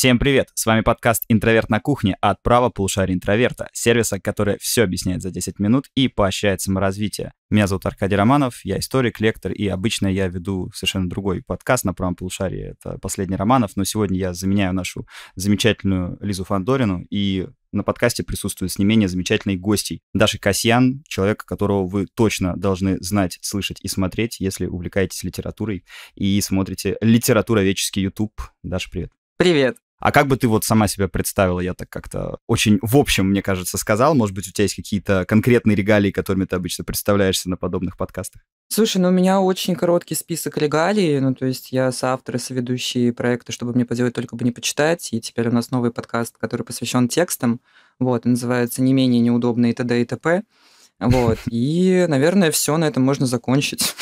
Всем привет! С вами подкаст «Интроверт на кухне» от права полушария интроверта, сервиса, который все объясняет за 10 минут и поощряет саморазвитие. Меня зовут Аркадий Романов, я историк, лектор, и обычно я веду совершенно другой подкаст на правом полушарии, это «Последний Романов», но сегодня я заменяю нашу замечательную Лизу Фандорину и на подкасте присутствует с не менее замечательный гостей. Даша Касьян, человек, которого вы точно должны знать, слышать и смотреть, если увлекаетесь литературой и смотрите литературоведческий YouTube. Даша, привет. Привет. А как бы ты вот сама себя представила? Я так как-то очень в общем, мне кажется, сказал. Может быть, у тебя есть какие-то конкретные регалии, которыми ты обычно представляешься на подобных подкастах? Слушай, ну у меня очень короткий список регалий, ну то есть я соавтор и соведущий проекта «Чтобы мне поделать, только бы не почитать», и теперь у нас новый подкаст, который посвящен текстам, вот, называется «Не менее неудобные и т.д. и т.п. Вот. И, наверное, все на этом можно закончить.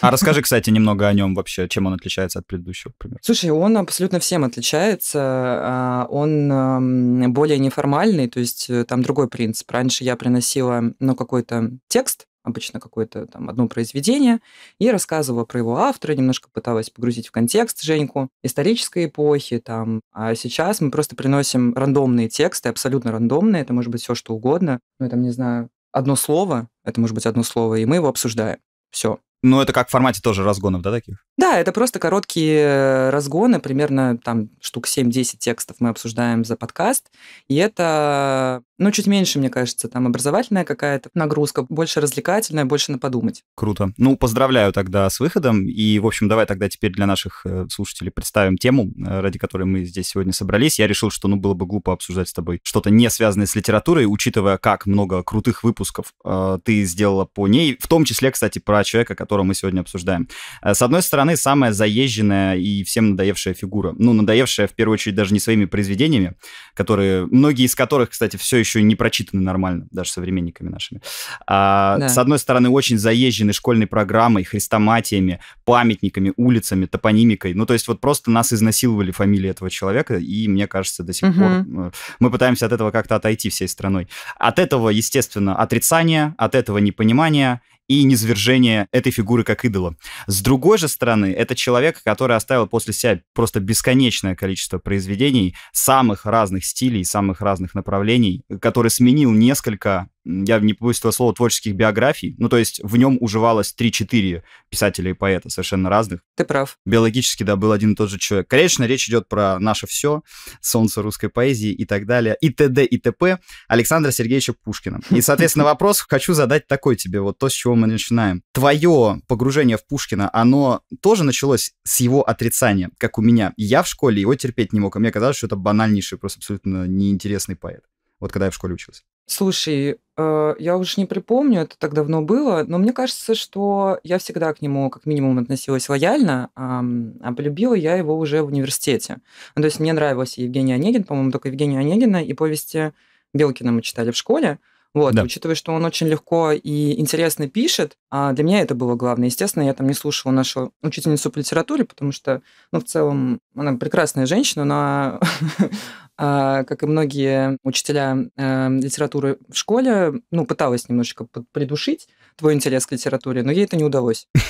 А расскажи, кстати, немного о нем вообще, чем он отличается от предыдущего, примера. Слушай, он абсолютно всем отличается. А, он более неформальный, то есть э, там другой принцип. Раньше я приносила, ну, какой-то текст, обычно какое-то там одно произведение, и рассказывала про его автора, немножко пыталась погрузить в контекст Женьку, исторической эпохи там. А сейчас мы просто приносим рандомные тексты, абсолютно рандомные, это может быть все что угодно. Ну, там, не знаю, одно слово, это может быть одно слово, и мы его обсуждаем. Все. Ну, это как в формате тоже разгонов, да, таких? Да, это просто короткие разгоны, примерно там штук 7-10 текстов мы обсуждаем за подкаст, и это ну чуть меньше, мне кажется, там образовательная какая-то нагрузка, больше развлекательная, больше на подумать. Круто. Ну, поздравляю тогда с выходом. И, в общем, давай тогда теперь для наших э, слушателей представим тему, э, ради которой мы здесь сегодня собрались. Я решил, что, ну, было бы глупо обсуждать с тобой что-то не связанное с литературой, учитывая, как много крутых выпусков э, ты сделала по ней, в том числе, кстати, про человека, которого мы сегодня обсуждаем. Э, с одной стороны, самая заезженная и всем надоевшая фигура. Ну, надоевшая, в первую очередь, даже не своими произведениями, которые, многие из которых, кстати, все еще еще не прочитаны нормально, даже современниками нашими. А, да. С одной стороны, очень заезжены школьной программой, хрестоматиями, памятниками, улицами, топонимикой. Ну, то есть вот просто нас изнасиловали фамилии этого человека, и, мне кажется, до сих угу. пор э, мы пытаемся от этого как-то отойти всей страной. От этого, естественно, отрицание, от этого непонимание, и низвержение этой фигуры как идола. С другой же стороны, это человек, который оставил после себя просто бесконечное количество произведений самых разных стилей, самых разных направлений, который сменил несколько я не побоюсь этого слова, творческих биографий. Ну, то есть в нем уживалось 3-4 писателя и поэта совершенно разных. Ты прав. Биологически, да, был один и тот же человек. Конечно, речь идет про наше все, солнце русской поэзии и так далее, и т.д. и т.п. Александра Сергеевича Пушкина. И, соответственно, вопрос хочу задать такой тебе, вот то, с чего мы начинаем. Твое погружение в Пушкина, оно тоже началось с его отрицания, как у меня. Я в школе его терпеть не мог, а мне казалось, что это банальнейший, просто абсолютно неинтересный поэт вот когда я в школе учился? Слушай, э, я уж не припомню, это так давно было, но мне кажется, что я всегда к нему как минимум относилась лояльно, а, а полюбила я его уже в университете. Ну, то есть мне нравилась Евгений Онегин, по-моему, только Евгений Онегина и повести Белкина мы читали в школе. Вот, да. учитывая, что он очень легко и интересно пишет, а для меня это было главное. Естественно, я там не слушала нашу учительницу по литературе, потому что, ну, в целом, она прекрасная женщина, но а, как и многие учителя э, литературы в школе, ну, пыталась немножечко придушить твой интерес к литературе, но ей это не удалось.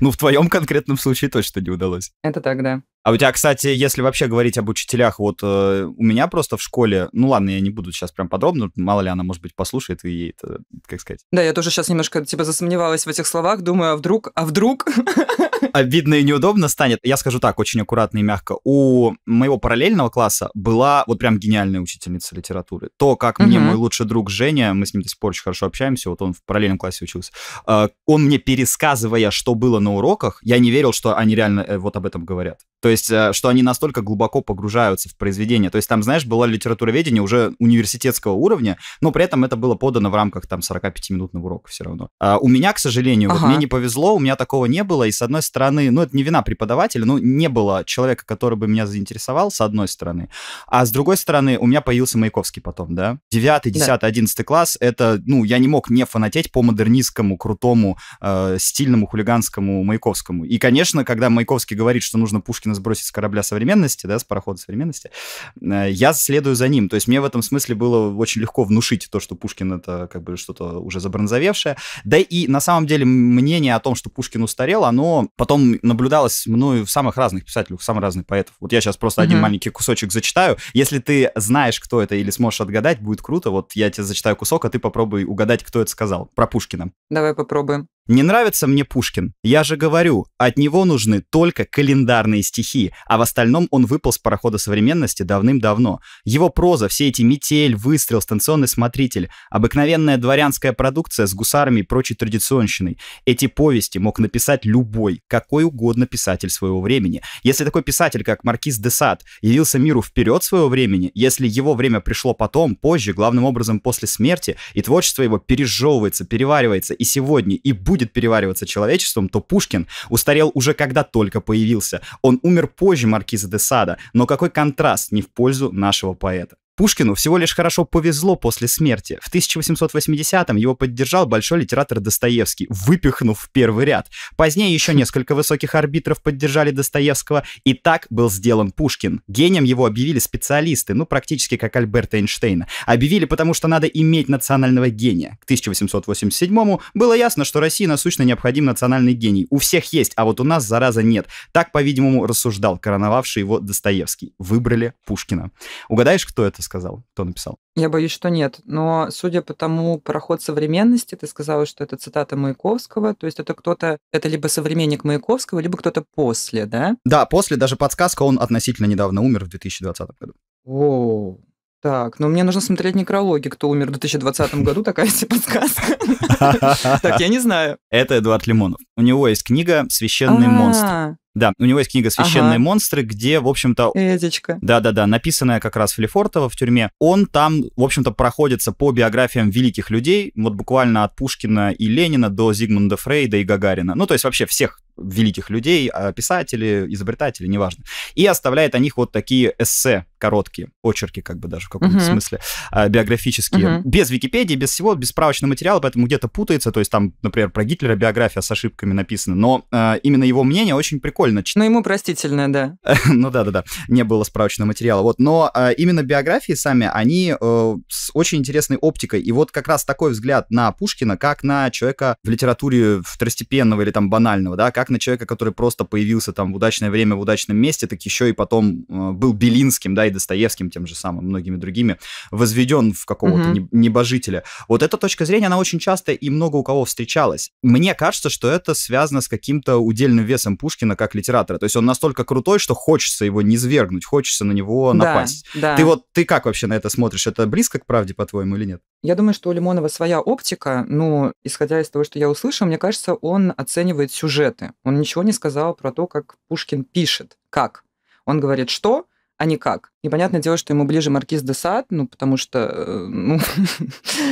Ну, в твоем конкретном случае точно не удалось. Это так, да. А у тебя, кстати, если вообще говорить об учителях, вот э, у меня просто в школе, ну ладно, я не буду сейчас прям подробно, мало ли она, может быть, послушает и ей это, как сказать. Да, я тоже сейчас немножко тебя типа, засомневалась в этих словах, думаю, а вдруг, а вдруг? обидно и неудобно станет. Я скажу так, очень аккуратно и мягко. У моего параллельного класса была вот прям гениальная учительница литературы. То, как мне мой лучший друг Женя, мы с ним до сих пор очень хорошо общаемся, вот он в параллельном классе учился, а, он мне пересказывая, что было на уроках, я не верил, что они реально э, вот об этом говорят. То есть, э, что они настолько глубоко погружаются в произведение. То есть, там, знаешь, была литературоведение уже университетского уровня, но при этом это было подано в рамках там 45-минутного урока все равно. А у меня, к сожалению, ага. вот мне не повезло, у меня такого не было, и с одной стороны, ну, это не вина преподавателя, ну, не было человека, который бы меня заинтересовал, с одной стороны. А с другой стороны, у меня появился Маяковский потом, да? девятый, десятый, одиннадцатый класс, это, ну, я не мог не фанатеть по модернистскому, крутому, э, стильному, хулиганскому Маяковскому. И, конечно, когда Маяковский говорит, что нужно Пушкина сбросить с корабля современности, да, с парохода современности, э, я следую за ним. То есть мне в этом смысле было очень легко внушить то, что Пушкин это как бы что-то уже забронзовевшее. Да и на самом деле мнение о том, что Пушкин устарел, оно потом наблюдалось мною в самых разных писателях, в самых разных поэтов. Вот я сейчас просто mm-hmm. один маленький кусочек зачитаю. Если ты знаешь, кто это, или сможешь отгадать, будет круто. Вот я тебе зачитаю кусок, а ты попробуй угадать, кто это сказал. Про Пушкина. Давай попробуем. Не нравится мне Пушкин. Я же говорю, от него нужны только календарные стихи, а в остальном он выпал с парохода современности давным-давно. Его проза, все эти «Метель», «Выстрел», «Станционный смотритель», обыкновенная дворянская продукция с гусарами и прочей традиционщиной. Эти повести мог написать любой, какой угодно писатель своего времени. Если такой писатель, как Маркиз де Сад, явился миру вперед своего времени, если его время пришло потом, позже, главным образом после смерти, и творчество его пережевывается, переваривается и сегодня, и будет будет перевариваться человечеством, то Пушкин устарел уже когда только появился. Он умер позже Маркиза де Сада, но какой контраст не в пользу нашего поэта. Пушкину всего лишь хорошо повезло после смерти. В 1880-м его поддержал большой литератор Достоевский, выпихнув в первый ряд. Позднее еще несколько высоких арбитров поддержали Достоевского, и так был сделан Пушкин. Гением его объявили специалисты, ну практически как Альберта Эйнштейна. Объявили, потому что надо иметь национального гения. К 1887-му было ясно, что России насущно необходим национальный гений. У всех есть, а вот у нас, зараза, нет. Так, по-видимому, рассуждал короновавший его Достоевский. Выбрали Пушкина. Угадаешь, кто это? сказал, кто написал? Я боюсь, что нет. Но судя по тому пароход современности, ты сказала, что это цитата Маяковского, то есть это кто-то, это либо современник Маяковского, либо кто-то после, да? Да, после, даже подсказка, он относительно недавно умер в 2020 году. О, так, но ну мне нужно смотреть некрологи, кто умер в 2020 году, такая себе подсказка. Так, я не знаю. Это Эдуард Лимонов. У него есть книга «Священный а, монстр». Да, у него есть книга «Священные ага. монстры», где, в общем-то... Эдичка. Да-да-да, написанная как раз Филифортова в тюрьме. Он там, в общем-то, проходится по биографиям великих людей, вот буквально от Пушкина и Ленина до Зигмунда Фрейда и Гагарина. Ну, то есть вообще всех великих людей, а, писатели, изобретатели, неважно. И оставляет о них вот такие эссе короткие, очерки как бы даже в каком-то uh-huh. смысле, а, биографические. Uh-huh. Без Википедии, без всего, без справочного материала, поэтому где-то путается. То есть там, например, про Гитлера биография с ошибками написана. Но э, именно его мнение очень прикольно. Ну, ему простительное, да. ну да-да-да, не было справочного материала. Вот. Но э, именно биографии сами, они э, с очень интересной оптикой. И вот как раз такой взгляд на Пушкина, как на человека в литературе второстепенного или там банального, да, как как на человека, который просто появился там в удачное время, в удачном месте, так еще и потом э, был Белинским, да, и Достоевским тем же самым, многими другими, возведен в какого-то mm-hmm. небожителя. Вот эта точка зрения, она очень часто и много у кого встречалась. Мне кажется, что это связано с каким-то удельным весом Пушкина как литератора. То есть он настолько крутой, что хочется его не свергнуть, хочется на него да, напасть. Да. Ты вот, ты как вообще на это смотришь? Это близко к правде, по-твоему, или нет? Я думаю, что у Лимонова своя оптика, но, ну, исходя из того, что я услышал, мне кажется, он оценивает сюжеты. Он ничего не сказал про то, как Пушкин пишет, как. Он говорит, что, а не как. И понятное дело, что ему ближе Маркиз де Сад, ну, потому что, э, ну,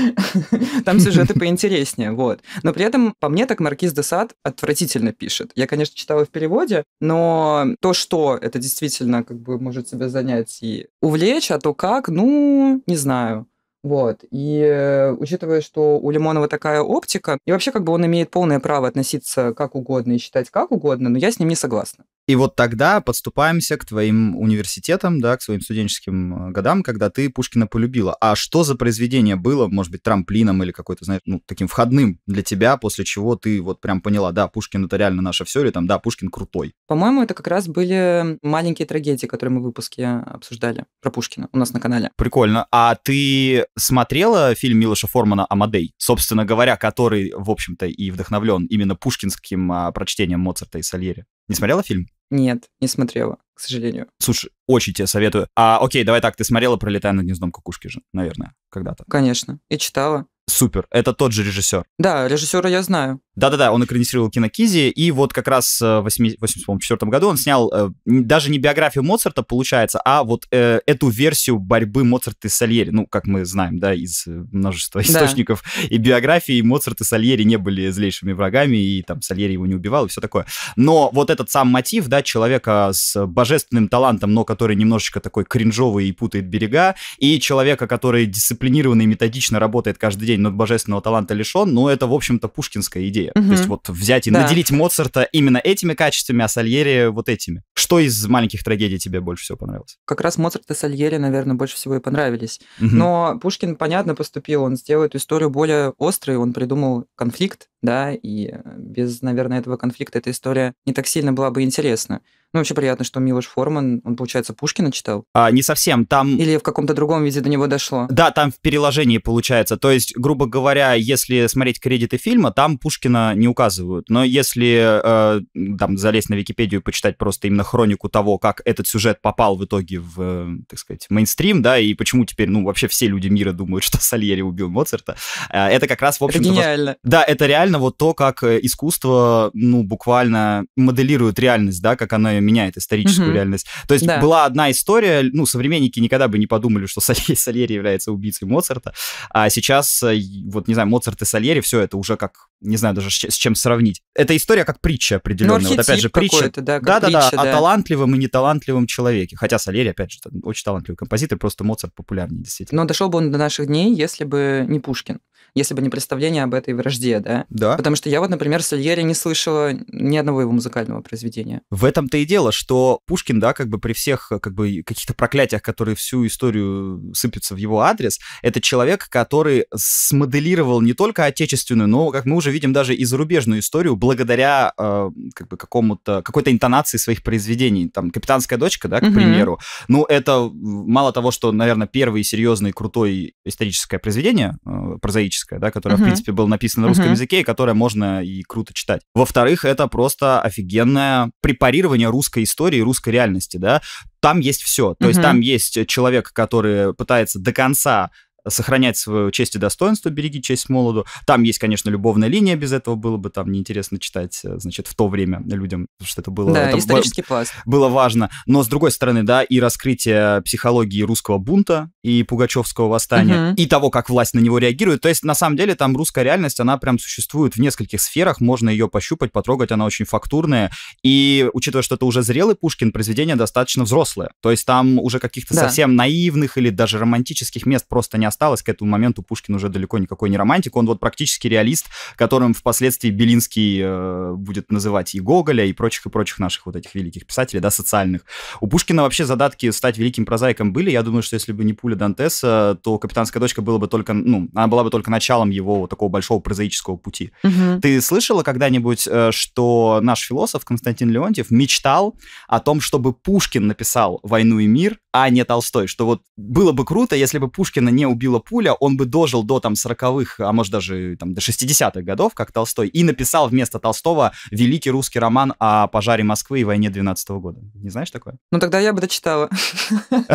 там сюжеты поинтереснее, вот. Но при этом, по мне, так Маркиз де Сад отвратительно пишет. Я, конечно, читала в переводе, но то, что это действительно, как бы, может тебя занять и увлечь, а то как, ну, не знаю. Вот. И э, учитывая, что у Лимонова такая оптика, и вообще как бы он имеет полное право относиться как угодно и считать как угодно, но я с ним не согласна. И вот тогда подступаемся к твоим университетам, да, к своим студенческим э, годам, когда ты Пушкина полюбила. А что за произведение было, может быть, трамплином или какой-то, знаешь, ну, таким входным для тебя, после чего ты вот прям поняла, да, Пушкин это реально наше все, или там, да, Пушкин крутой? По-моему, это как раз были маленькие трагедии, которые мы в выпуске обсуждали про Пушкина у нас на канале. Прикольно. А ты смотрела фильм Милоша Формана «Амадей», собственно говоря, который, в общем-то, и вдохновлен именно пушкинским а, прочтением Моцарта и Сальери? Не смотрела фильм? Нет, не смотрела, к сожалению. Слушай, очень тебе советую. А, окей, давай так, ты смотрела «Пролетая над гнездом кукушки» же, наверное, когда-то. Конечно, и читала. Супер, это тот же режиссер. Да, режиссера я знаю. Да-да-да, он экранизировал Кинокизи, и вот как раз э, в 1984 году он снял э, даже не биографию Моцарта, получается, а вот э, эту версию борьбы Моцарта и Сальери. Ну, как мы знаем, да, из э, множества источников да. и биографии Моцарт и Сальери не были злейшими врагами, и там Сальери его не убивал, и все такое. Но вот этот сам мотив, да, человека с божественным талантом, но который немножечко такой кринжовый и путает берега, и человека, который дисциплинированно и методично работает каждый день, но божественного таланта лишен, ну, это, в общем-то, пушкинская идея Сальери. Угу. То есть вот взять и да. наделить Моцарта именно этими качествами, а Сальери вот этими. Что из маленьких трагедий тебе больше всего понравилось? Как раз Моцарт и Сальери, наверное, больше всего и понравились. Угу. Но Пушкин, понятно, поступил, он сделал эту историю более острой, он придумал конфликт, да, и э, без, наверное, этого конфликта эта история не так сильно была бы интересна. Ну, вообще приятно, что Милош Форман, он, получается, Пушкина читал? А, не совсем, там... Или в каком-то другом виде до него дошло? Да, там в переложении получается. То есть, грубо говоря, если смотреть кредиты фильма, там Пушкина не указывают. Но если э, там залезть на Википедию и почитать просто именно хронику того, как этот сюжет попал в итоге в, э, так сказать, мейнстрим, да, и почему теперь, ну, вообще все люди мира думают, что Сальери убил Моцарта, э, это как раз, в общем-то... Это гениально. Вас... Да, это реально реально вот то, как э, искусство, ну, буквально моделирует реальность, да, как оно ее меняет, историческую угу. реальность. То есть да. была одна история, ну, современники никогда бы не подумали, что Сальери, Сальери является убийцей Моцарта, а сейчас, э, вот, не знаю, Моцарт и Сальери, все это уже как не знаю даже с чем сравнить. Это история как притча определенная. Ну, вот опять же, притча. Да, да, да, притча, да, о талантливом и неталантливом человеке. Хотя Салери опять же, очень талантливый композитор, просто Моцарт популярнее, действительно. Но дошел бы он до наших дней, если бы не Пушкин, если бы не представление об этой вражде, да? Да. Потому что я вот, например, Сальери не слышала ни одного его музыкального произведения. В этом-то и дело, что Пушкин, да, как бы при всех как бы каких-то проклятиях, которые всю историю сыпятся в его адрес, это человек, который смоделировал не только отечественную, но, как мы уже видим даже и зарубежную историю благодаря э, как бы какому-то какой-то интонации своих произведений. Там «Капитанская дочка», да, к угу. примеру. Ну, это э, мало того, что, наверное, первое серьезное крутое историческое произведение, э, прозаическое, да, которое, угу. в принципе, было написано на русском угу. языке, и которое можно и круто читать. Во-вторых, это просто офигенное препарирование русской истории, русской реальности, да там есть все. То угу. есть там есть человек, который пытается до конца сохранять свою честь и достоинство, береги честь молоду. Там есть, конечно, любовная линия, без этого было бы там неинтересно читать, э, значит, в то время людям, потому что это было... Да, это исторический б... пласт. Было важно. Но, с другой стороны, да, и раскрытие психологии русского бунта и пугачевского восстания, угу. и того, как власть на него реагирует. То есть, на самом деле, там русская реальность, она прям существует в нескольких сферах, можно ее пощупать, потрогать, она очень фактурная. И, учитывая, что это уже зрелый Пушкин, произведение достаточно взрослое. То есть, там уже каких-то да. совсем наивных или даже романтических мест просто не осталось. К этому моменту Пушкин уже далеко никакой не романтик. Он вот практически реалист, которым впоследствии Белинский э, будет называть и Гоголя, и прочих, и прочих наших вот этих великих писателей, да, социальных. У Пушкина вообще задатки стать великим прозаиком были. Я думаю, что если бы не пуля Дантеса, то «Капитанская дочка» была бы только, ну, она была бы только началом его вот такого большого прозаического пути. Угу. Ты слышала когда-нибудь, э, что наш философ Константин Леонтьев мечтал о том, чтобы Пушкин написал «Войну и мир», а не Толстой? Что вот было бы круто, если бы Пушкина не убил убила пуля, он бы дожил до там 40-х, а может даже там до 60-х годов, как Толстой, и написал вместо Толстого великий русский роман о пожаре Москвы и войне 12 -го года. Не знаешь такое? Ну тогда я бы дочитала.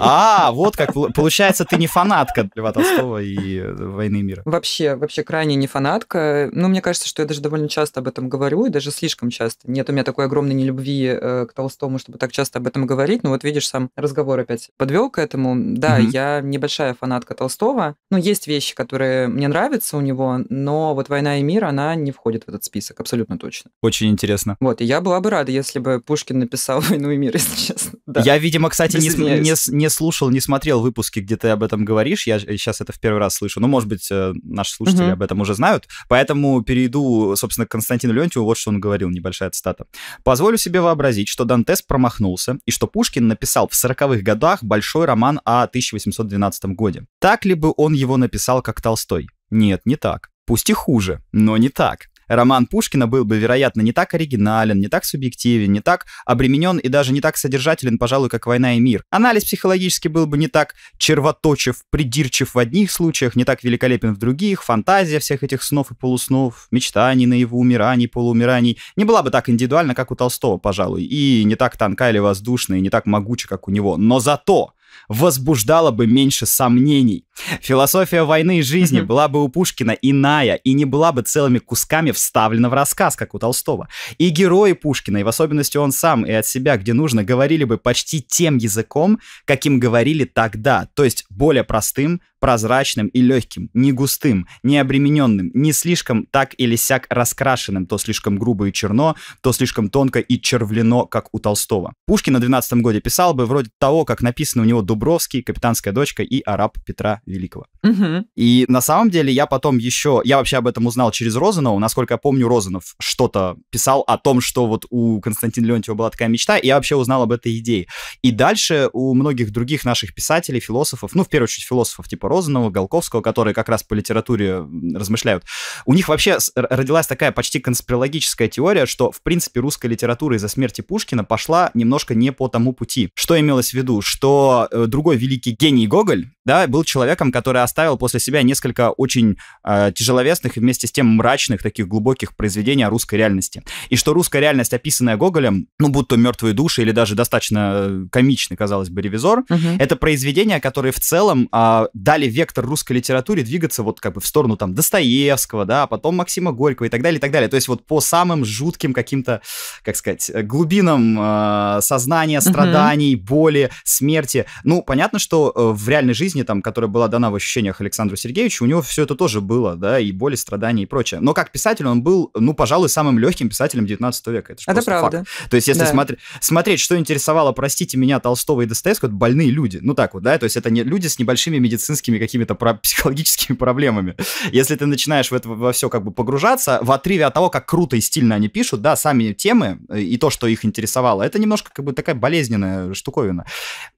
А, вот как. Получается, ты не фанатка Льва Толстого и э, войны мира. Вообще, вообще крайне не фанатка. Ну, мне кажется, что я даже довольно часто об этом говорю, и даже слишком часто. Нет у меня такой огромной нелюбви э, к Толстому, чтобы так часто об этом говорить. Но вот видишь, сам разговор опять подвел к этому. Да, я небольшая большая фанатка Толстого. Ну, есть вещи, которые мне нравятся у него, но вот «Война и мир», она не входит в этот список, абсолютно точно. Очень интересно. Вот, и я была бы рада, если бы Пушкин написал «Войну и мир», если честно. Да. Я, видимо, кстати, не, не, не слушал, не смотрел выпуски, где ты об этом говоришь. Я сейчас это в первый раз слышу. Ну, может быть, э, наши слушатели угу. об этом уже знают. Поэтому перейду, собственно, к Константину Леонтьеву. Вот что он говорил, небольшая цитата. «Позволю себе вообразить, что Дантес промахнулся, и что Пушкин написал в 40-х годах большой роман о 1812 годе. Так ли бы он его написал, как Толстой? Нет, не так. Пусть и хуже, но не так. Роман Пушкина был бы, вероятно, не так оригинален, не так субъективен, не так обременен и даже не так содержателен, пожалуй, как «Война и мир». Анализ психологически был бы не так червоточив, придирчив в одних случаях, не так великолепен в других, фантазия всех этих снов и полуснов, мечтаний его умираний, полуумираний не была бы так индивидуальна, как у Толстого, пожалуй, и не так тонка или воздушная, и не так могуча, как у него. Но зато возбуждала бы меньше сомнений. Философия войны и жизни была бы у Пушкина иная и не была бы целыми кусками вставлена в рассказ, как у Толстого. И герои Пушкина, и в особенности он сам и от себя, где нужно, говорили бы почти тем языком, каким говорили тогда, то есть более простым, прозрачным и легким, не густым, не обремененным, не слишком так или сяк раскрашенным, то слишком грубо и черно, то слишком тонко и червлено, как у Толстого. Пушкин на 12 годе писал бы вроде того, как написано у него Дубровский, Капитанская дочка и Араб Петра Великого. Угу. И на самом деле я потом еще, я вообще об этом узнал через Розанова, насколько я помню, Розанов что-то писал о том, что вот у Константина Леонтьева была такая мечта, и я вообще узнал об этой идее. И дальше у многих других наших писателей, философов, ну, в первую очередь философов типа Розанова, Голковского, которые как раз по литературе размышляют, у них вообще родилась такая почти конспирологическая теория, что, в принципе, русская литература из-за смерти Пушкина пошла немножко не по тому пути. Что имелось в виду? Что Э, другой великий гений Гоголь, да, был человеком, который оставил после себя несколько очень э, тяжеловесных и вместе с тем мрачных таких глубоких произведений о русской реальности. И что русская реальность, описанная Гоголем, ну, будь то «Мертвые души» или даже достаточно э, комичный, казалось бы, «Ревизор», угу. это произведения, которые в целом э, дали вектор русской литературе двигаться вот как бы в сторону там Достоевского, да, а потом Максима Горького и так далее, и так далее. То есть вот по самым жутким каким-то, как сказать, глубинам э, сознания, страданий, угу. боли, смерти. Ну, понятно, что э, в реальной жизни жизни, там, которая была дана в ощущениях Александру Сергеевичу, у него все это тоже было, да, и боли, страдания и прочее. Но как писатель он был, ну, пожалуй, самым легким писателем 19 века. Это, это правда. Факт. То есть, если да. смотри, смотреть, что интересовало, простите меня, Толстого и Достоевского, это больные люди. Ну, так вот, да, то есть это не люди с небольшими медицинскими какими-то про- психологическими проблемами. Если ты начинаешь в это во все как бы погружаться, в отрыве от того, как круто и стильно они пишут, да, сами темы э, и то, что их интересовало, это немножко как бы такая болезненная штуковина.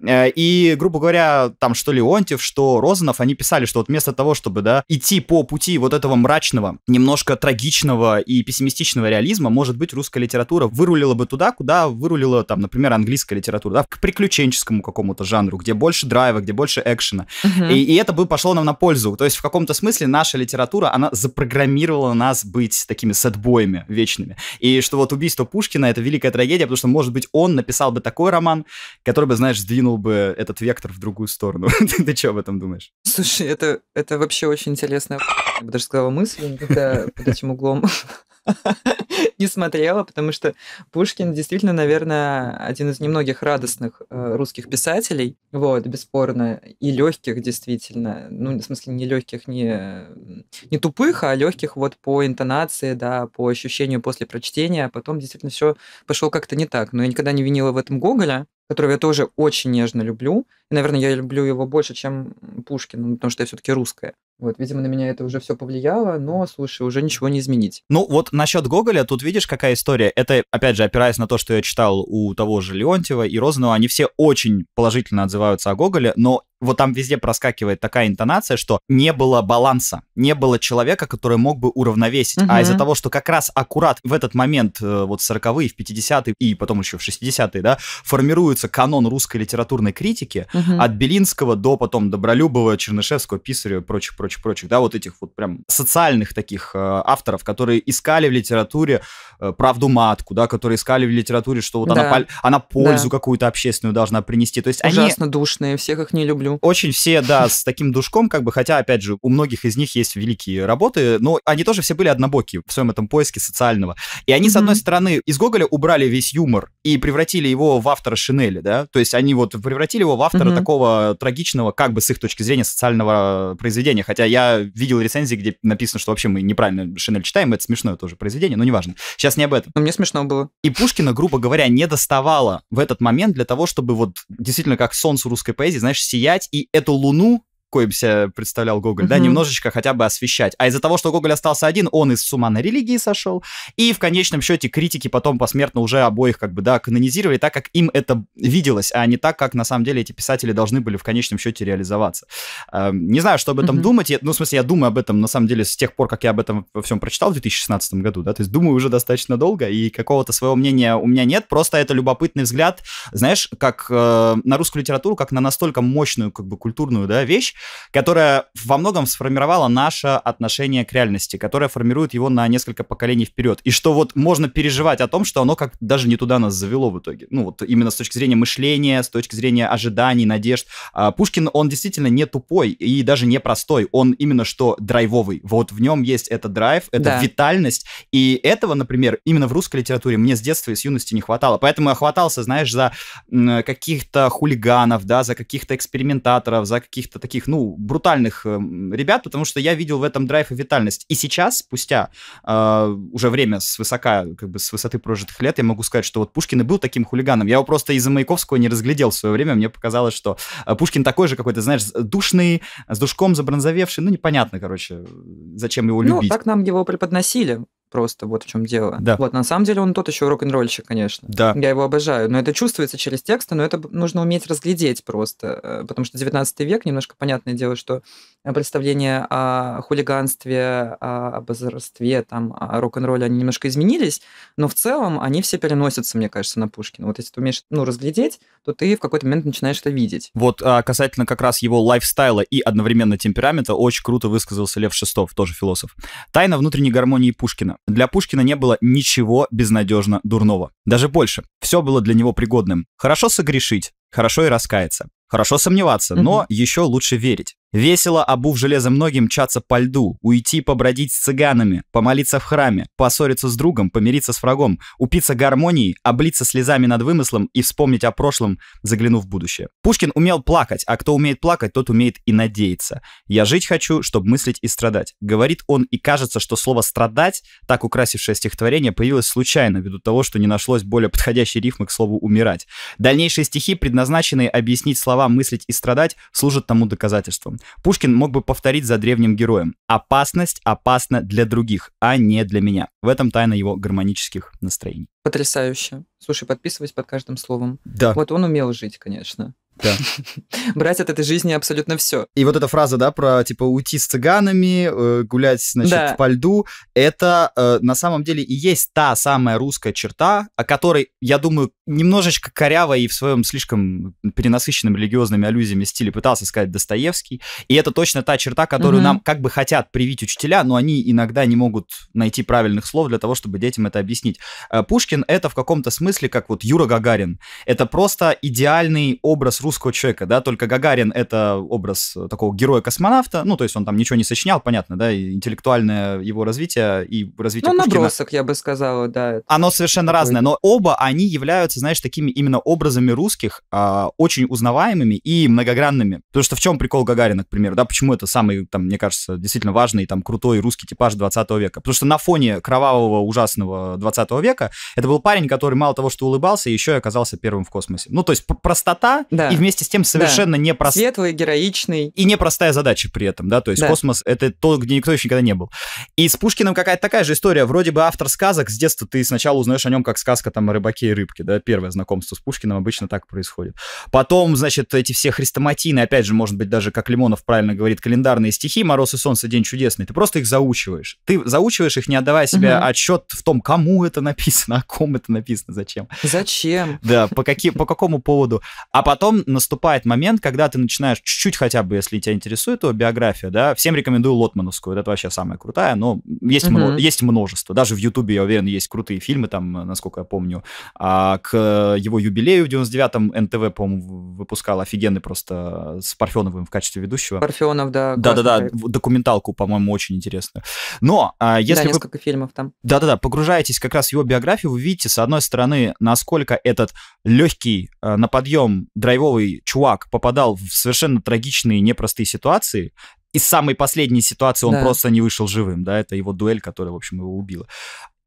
Э, и, грубо говоря, там, что ли, он Леонтьев, что Розанов, они писали, что вот вместо того, чтобы, да, идти по пути вот этого мрачного, немножко трагичного и пессимистичного реализма, может быть, русская литература вырулила бы туда, куда вырулила, там, например, английская литература, да, к приключенческому какому-то жанру, где больше драйва, где больше экшена. Uh-huh. И, и это бы пошло нам на пользу. То есть в каком-то смысле наша литература, она запрограммировала нас быть такими сэдбоями вечными. И что вот убийство Пушкина — это великая трагедия, потому что, может быть, он написал бы такой роман, который бы, знаешь, сдвинул бы этот вектор в другую сторону. что об этом думаешь? Слушай, это, это вообще очень интересная, я бы даже сказала, мысль, никогда под этим углом не смотрела, потому что Пушкин действительно, наверное, один из немногих радостных э, русских писателей, вот, бесспорно, и легких действительно, ну, в смысле, не легких, не, не тупых, а легких вот по интонации, да, по ощущению после прочтения, а потом действительно все пошло как-то не так. Но я никогда не винила в этом Гоголя, которого я тоже очень нежно люблю. И, наверное, я люблю его больше, чем Пушкина, ну, потому что я все-таки русская. Вот, видимо, на меня это уже все повлияло, но, слушай, уже ничего не изменить. Ну, вот насчет Гоголя, тут видишь, какая история. Это, опять же, опираясь на то, что я читал у того же Леонтьева и Розанова, они все очень положительно отзываются о Гоголе, но вот там везде проскакивает такая интонация, что не было баланса, не было человека, который мог бы уравновесить. Угу. А из-за того, что как раз аккурат в этот момент, э, вот 40-е, в 50-е и потом еще в 60-е, да, формируется канон русской литературной критики угу. от Белинского до потом Добролюбова, Чернышевского, Писарева и прочих-прочих прочих-прочих, да, вот этих вот прям социальных таких э, авторов, которые искали в литературе э, правду матку, да, которые искали в литературе, что вот да. она, она пользу да. какую-то общественную должна принести. То есть Ужасно они... душные, всех их не люблю. Очень все, да, с таким душком, как бы, хотя, опять же, у многих из них есть великие работы, но они тоже все были однобокие в своем этом поиске социального. И они, с одной стороны, из Гоголя убрали весь юмор и превратили его в автора шинели, да, то есть они вот превратили его в автора такого трагичного, как бы с их точки зрения, социального э, произведения, хотя Хотя я видел рецензии, где написано, что вообще мы неправильно Шинель читаем, это смешное тоже произведение, но неважно. Сейчас не об этом. Но мне смешно было. И Пушкина, грубо говоря, не доставала в этот момент для того, чтобы вот действительно как солнце русской поэзии, знаешь, сиять и эту луну коим себя представлял Гоголь, угу. да, немножечко хотя бы освещать. А из-за того, что Гоголь остался один, он из с ума на религии сошел, и в конечном счете критики потом посмертно уже обоих как бы, да, канонизировали так, как им это виделось, а не так, как на самом деле эти писатели должны были в конечном счете реализоваться. Эм, не знаю, что об этом угу. думать, я, ну, в смысле, я думаю об этом, на самом деле, с тех пор, как я об этом во всем прочитал в 2016 году, да, то есть думаю уже достаточно долго, и какого-то своего мнения у меня нет, просто это любопытный взгляд, знаешь, как э, на русскую литературу, как на настолько мощную, как бы, культурную, да, вещь, которая во многом сформировала наше отношение к реальности, которая формирует его на несколько поколений вперед. И что вот можно переживать о том, что оно как даже не туда нас завело в итоге. Ну вот именно с точки зрения мышления, с точки зрения ожиданий, надежд. А, Пушкин, он действительно не тупой и даже не простой. Он именно что драйвовый. Вот в нем есть этот драйв, эта да. витальность. И этого, например, именно в русской литературе мне с детства и с юности не хватало. Поэтому я хватался, знаешь, за каких-то хулиганов, да, за каких-то экспериментаторов, за каких-то таких ну, брутальных э, ребят, потому что я видел в этом драйв и витальность. И сейчас, спустя э, уже время с высока, как бы с высоты прожитых лет, я могу сказать, что вот Пушкин и был таким хулиганом. Я его просто из-за Маяковского не разглядел в свое время. Мне показалось, что э, Пушкин такой же какой-то, знаешь, душный, с душком забронзовевший. Ну, непонятно, короче, зачем его ну, любить. Ну, так нам его преподносили просто вот в чем дело. Да. Вот, на самом деле он тот еще рок-н-ролльщик, конечно. Да. Я его обожаю, но это чувствуется через тексты, но это нужно уметь разглядеть просто, э, потому что 19 век, немножко понятное дело, что э, представления о хулиганстве, о возрастстве, там, о рок-н-ролле, они немножко изменились, но в целом они все переносятся, мне кажется, на Пушкина. Вот если ты умеешь, ну, разглядеть, то ты в какой-то момент начинаешь это видеть. Вот а, касательно как раз его лайфстайла и одновременно темперамента очень круто высказался Лев Шестов, тоже философ. Тайна внутренней гармонии Пушкина. Для Пушкина не было ничего безнадежно дурного. Даже больше. Все было для него пригодным. Хорошо согрешить, Хорошо и раскаяться. Хорошо сомневаться, угу. но еще лучше верить. Весело, обув железо ноги мчаться по льду, уйти побродить с цыганами, помолиться в храме, поссориться с другом, помириться с врагом, упиться гармонией, облиться слезами над вымыслом и вспомнить о прошлом, заглянув в будущее. Пушкин умел плакать, а кто умеет плакать, тот умеет и надеяться. «Я жить хочу, чтобы мыслить и страдать», — говорит он, и кажется, что слово «страдать», так украсившее стихотворение, появилось случайно, ввиду того, что не нашлось более подходящей рифмы к слову «умирать». Дальнейшие стихи пред предназначенные объяснить слова «мыслить и страдать» служат тому доказательством. Пушкин мог бы повторить за древним героем «Опасность опасна для других, а не для меня». В этом тайна его гармонических настроений. Потрясающе. Слушай, подписываюсь под каждым словом. Да. Вот он умел жить, конечно. Да. Брать от этой жизни абсолютно все. И вот эта фраза, да, про типа уйти с цыганами, э, гулять, значит, да. по льду, это э, на самом деле и есть та самая русская черта, о которой, я думаю, немножечко коряво и в своем слишком перенасыщенном религиозными аллюзиями стиле пытался сказать Достоевский. И это точно та черта, которую угу. нам как бы хотят привить учителя, но они иногда не могут найти правильных слов для того, чтобы детям это объяснить. Э, Пушкин это в каком-то смысле как вот Юра Гагарин. Это просто идеальный образ русского русского человека, да, только Гагарин — это образ э, такого героя-космонавта, ну, то есть он там ничего не сочинял, понятно, да, и интеллектуальное его развитие и развитие Ну, Пушкина, набросок, я бы сказала, да. Оно совершенно такой... разное, но оба они являются, знаешь, такими именно образами русских, а, очень узнаваемыми и многогранными. Потому что в чем прикол Гагарина, к примеру, да, почему это самый, там, мне кажется, действительно важный, там, крутой русский типаж 20 века? Потому что на фоне кровавого, ужасного 20 века это был парень, который мало того, что улыбался, еще и оказался первым в космосе. Ну, то есть простота да. и вместе с тем совершенно да. непростая. Светлый, героичный. И непростая задача при этом, да, то есть да. космос — это то, где никто еще никогда не был. И с Пушкиным какая-то такая же история. Вроде бы автор сказок, с детства ты сначала узнаешь о нем как сказка там о рыбаке и рыбке, да, первое знакомство с Пушкиным обычно так происходит. Потом, значит, эти все хрестоматийные, опять же, может быть, даже, как Лимонов правильно говорит, календарные стихи «Мороз и солнце, день чудесный», ты просто их заучиваешь. Ты заучиваешь их, не отдавая себе угу. отчет в том, кому это написано, о ком это написано, зачем. Зачем? Да, по, каким, по какому поводу. А потом наступает момент, когда ты начинаешь чуть-чуть хотя бы, если тебя интересует его биография, да, всем рекомендую Лотмановскую, это вообще самая крутая, но есть, mm-hmm. мно- есть множество, даже в Ютубе, я уверен, есть крутые фильмы, там, насколько я помню, а к э, его юбилею в 99-м НТВ, по-моему, выпускал офигенный просто с Парфеновым в качестве ведущего. Парфенов, да. Да-да-да, документалку, по-моему, очень интересную. Но а, если да, вы... несколько фильмов там. Да-да-да, погружаетесь как раз в его биографию, вы видите, с одной стороны, насколько этот легкий, э, на подъем драйвовый здоровый чувак попадал в совершенно трагичные, непростые ситуации, из самой последней ситуации он да. просто не вышел живым, да, это его дуэль, которая, в общем, его убила.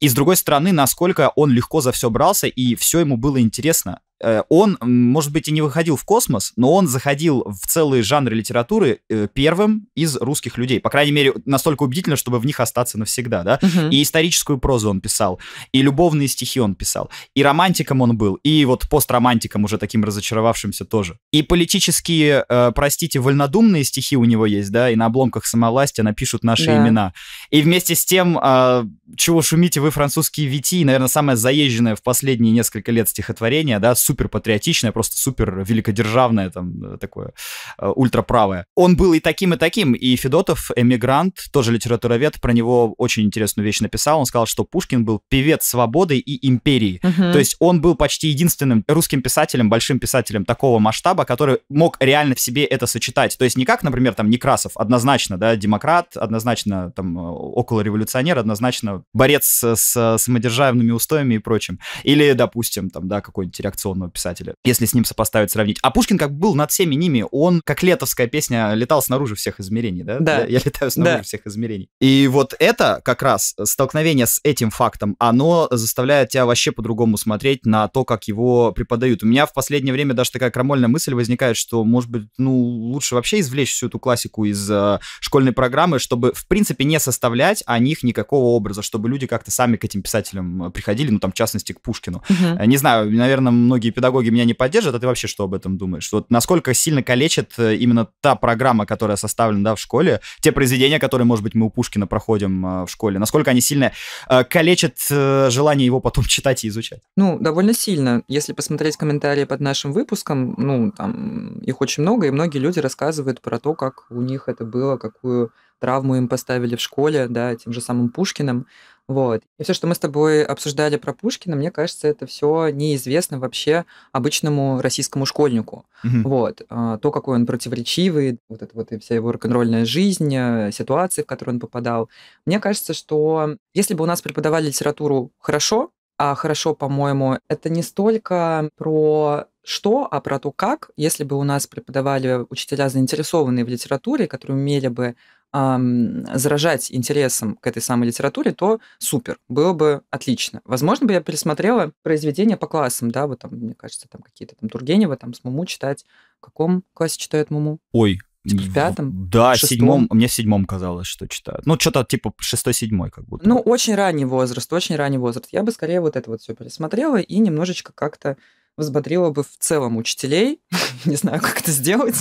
И с другой стороны, насколько он легко за все брался, и все ему было интересно. Э, он, может быть, и не выходил в космос, но он заходил в целые жанры литературы э, первым из русских людей. По крайней мере, настолько убедительно, чтобы в них остаться навсегда, да? Угу. И историческую прозу он писал, и любовные стихи он писал, и романтиком он был, и вот постромантиком уже таким разочаровавшимся тоже. И политические, э, простите, вольнодумные стихи у него есть, да, и на обломках самовластия напишут наши да. имена. И вместе с тем, а, чего шумите вы, французские вити, наверное, самое заезженное в последние несколько лет стихотворение, да, супер патриотичное, просто супер великодержавное там э, такое э, ультраправое. Он был и таким, и таким. И Федотов, эмигрант, тоже литературовед, про него очень интересную вещь написал. Он сказал, что Пушкин был певец свободы и империи. Угу. То есть он был почти единственным русским писателем, большим писателем такого масштаба, который мог реально в себе это сочетать. То есть не как, например, там Некрасов, однозначно, да, демократ, однозначно там э, околореволюционер, однозначно борец с самодержавными устоями и прочим. Или, допустим, там, да, какой-нибудь реакционный западного писателя, если с ним сопоставить, сравнить. А Пушкин как был над всеми ними, он, как летовская песня, летал снаружи всех измерений, да? Да. Я, я летаю снаружи да. всех измерений. И вот это как раз столкновение с этим фактом, оно заставляет тебя вообще по-другому смотреть на то, как его преподают. У меня в последнее время даже такая крамольная мысль возникает, что, может быть, ну, лучше вообще извлечь всю эту классику из э, школьной программы, чтобы, в принципе, не составлять о них никакого образа, чтобы люди как-то сами к этим писателям э, приходили, ну, там, в частности, к Пушкину. Угу. Не знаю, наверное, многие педагоги меня не поддержат, а ты вообще что об этом думаешь? Вот насколько сильно калечит э, именно та программа, которая составлена да, в школе, те произведения, которые, может быть, мы у Пушкина проходим э, в школе, насколько они сильно э, калечат желание его потом читать и изучать? Ну, довольно сильно. Если посмотреть комментарии под нашим выпуском, ну, там их очень много, и многие люди рассказывают про то, как у них это было, какую травму им поставили в школе, да, тем же самым Пушкиным. Вот. И все, что мы с тобой обсуждали про Пушкина, мне кажется, это все неизвестно вообще обычному российскому школьнику. Угу. Вот. А, то, какой он противоречивый, вот это вот и вся его рок-н-ролльная жизнь, э, ситуации, в которые он попадал. Мне кажется, что если бы у нас преподавали литературу хорошо, а хорошо, по-моему, это не столько про что, а про то, как, если бы у нас преподавали учителя, заинтересованные в литературе, которые умели бы заражать интересом к этой самой литературе, то супер, было бы отлично. Возможно бы я пересмотрела произведения по классам, да, вот там, мне кажется, там какие-то там Тургенева, там с Муму читать. В каком классе читают Муму? Ой, Типа в пятом? Да, в седьмом. Мне в седьмом казалось, что читают. Ну, что-то типа шестой-седьмой как будто. Ну, очень ранний возраст, очень ранний возраст. Я бы скорее вот это вот все пересмотрела и немножечко как-то взбодрила бы в целом учителей. Не знаю, как это сделать.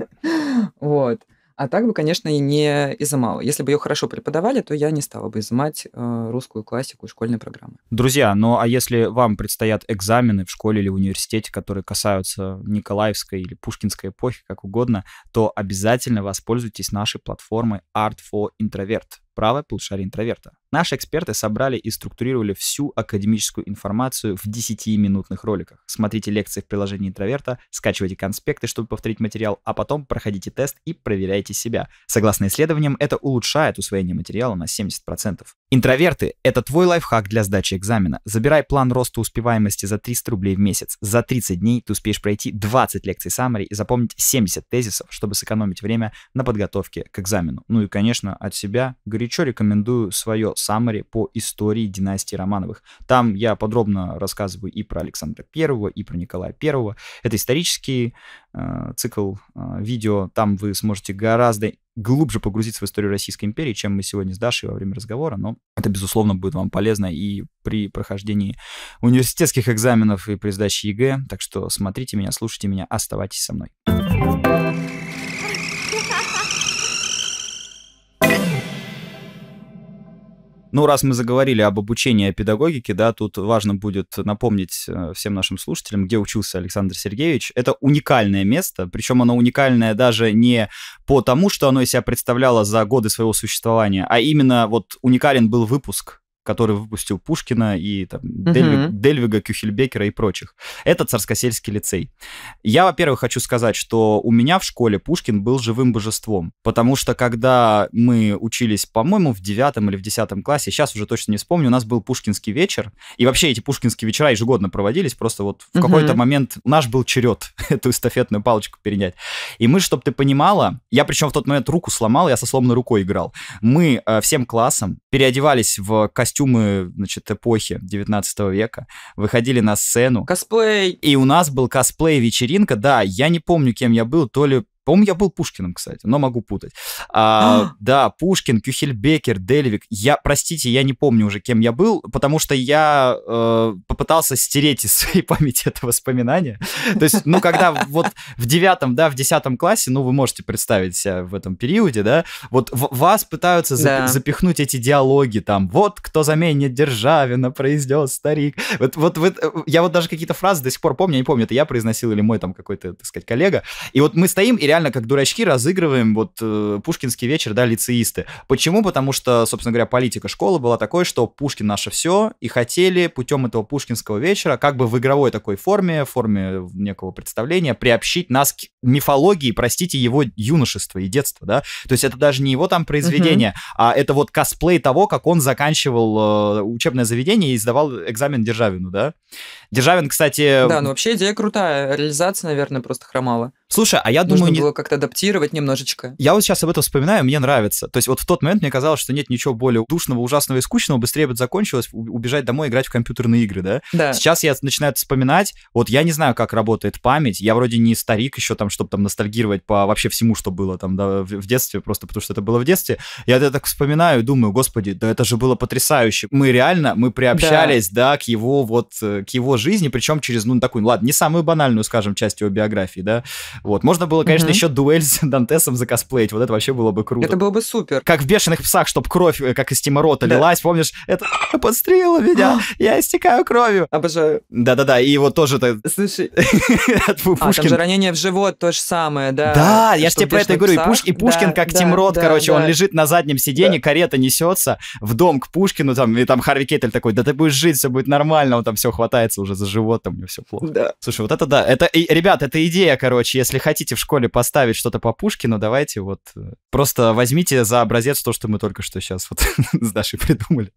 Вот. А так бы, конечно, и не изымала. Если бы ее хорошо преподавали, то я не стала бы изымать э, русскую классику и школьные программы. Друзья, ну а если вам предстоят экзамены в школе или в университете, которые касаются Николаевской или Пушкинской эпохи, как угодно, то обязательно воспользуйтесь нашей платформой Art for Introvert правое полушарие интроверта. Наши эксперты собрали и структурировали всю академическую информацию в 10-минутных роликах. Смотрите лекции в приложении интроверта, скачивайте конспекты, чтобы повторить материал, а потом проходите тест и проверяйте себя. Согласно исследованиям, это улучшает усвоение материала на 70%. Интроверты — это твой лайфхак для сдачи экзамена. Забирай план роста успеваемости за 300 рублей в месяц. За 30 дней ты успеешь пройти 20 лекций summary и запомнить 70 тезисов, чтобы сэкономить время на подготовке к экзамену. Ну и, конечно, от себя горячо горячо рекомендую свое саммари по истории династии Романовых. Там я подробно рассказываю и про Александра Первого, и про Николая Первого. Это исторический э, цикл э, видео. Там вы сможете гораздо глубже погрузиться в историю Российской империи, чем мы сегодня с Дашей во время разговора, но это, безусловно, будет вам полезно и при прохождении университетских экзаменов и при сдаче ЕГЭ. Так что смотрите меня, слушайте меня, оставайтесь со мной. Ну, раз мы заговорили об обучении, о педагогике, да, тут важно будет напомнить э, всем нашим слушателям, где учился Александр Сергеевич. Это уникальное место, причем оно уникальное даже не по тому, что оно из себя представляло за годы своего существования, а именно вот уникален был выпуск который выпустил Пушкина и там, угу. Дельвига, Дельвига, Кюхельбекера и прочих. Это Царскосельский лицей. Я, во-первых, хочу сказать, что у меня в школе Пушкин был живым божеством, потому что когда мы учились, по-моему, в девятом или в десятом классе, сейчас уже точно не вспомню, у нас был Пушкинский вечер, и вообще эти Пушкинские вечера ежегодно проводились, просто вот в угу. какой-то момент наш был черед эту эстафетную палочку перенять. И мы, чтобы ты понимала, я причем в тот момент руку сломал, я со сломанной рукой играл. Мы э, всем классом переодевались в костюм костюмы, значит, эпохи 19 века, выходили на сцену. Косплей! И у нас был косплей-вечеринка, да, я не помню, кем я был, то ли по-моему, я был Пушкиным, кстати, но могу путать. А, а. да, Пушкин, Кюхельбекер, Дельвик. Я, простите, я не помню уже, кем я был, потому что я э, попытался стереть из своей памяти это воспоминание. То есть, ну, когда вот в девятом, да, в десятом классе, ну, вы можете представить себя в этом периоде, да, вот в вас пытаются зап да. запихнуть эти диалоги там, вот кто заменит Державина, произнес старик. Вот, вот, вот э, я вот даже какие-то фразы до сих пор помню, я не помню, это я произносил или мой там какой-то, так сказать, коллега. И вот мы стоим и реально как дурачки разыгрываем вот э, пушкинский вечер, да, лицеисты. Почему? Потому что, собственно говоря, политика школы была такой, что Пушкин наше все, и хотели путем этого пушкинского вечера как бы в игровой такой форме, форме некого представления, приобщить нас к мифологии, простите, его юношества и детства, да. То есть это даже не его там произведение, uh-huh. а это вот косплей того, как он заканчивал э, учебное заведение и сдавал экзамен Державину, да. Державин, кстати... Да, ну вообще идея крутая, реализация, наверное, просто хромала. Слушай, а я думаю... Нужно было как-то адаптировать немножечко. Я вот сейчас об этом вспоминаю, мне нравится. То есть вот в тот момент мне казалось, что нет ничего более душного, ужасного и скучного, быстрее бы закончилось, убежать домой, играть в компьютерные игры, да? Да. Сейчас я начинаю вспоминать, вот я не знаю, как работает память, я вроде не старик еще там, чтобы там ностальгировать по вообще всему, что было там да, в детстве, просто потому что это было в детстве. Я это так вспоминаю и думаю, господи, да это же было потрясающе. Мы реально, мы приобщались, да, да к его вот, э, к его жизни, причем через, ну, такую, ладно, не самую банальную, скажем, часть его биографии, да, вот. Можно было, конечно, угу. еще дуэль с Дантесом закосплеить. Вот это вообще было бы круто. Это было бы супер. Как в «Бешеных псах», чтобы кровь, э, как из Тиморота, да. лилась. Помнишь, это «А, подстрелило меня, я истекаю кровью. Обожаю. Да-да-да, и вот тоже... -то... Слушай, а, там же ранение в живот, то же самое, да. Да, я же тебе про это говорю. И Пушкин, как Тимрот, короче, он лежит на заднем сиденье, карета несется в дом к Пушкину, там, и там Харви Кейтель такой, да ты будешь жить, все будет нормально, он там все хватается уже за живот, там у него все плохо. Да. Слушай, вот это да, это, и, ребят, это идея, короче, если если хотите в школе поставить что-то по Пушкину, давайте вот э, просто возьмите за образец то, что мы только что сейчас вот с Дашей придумали.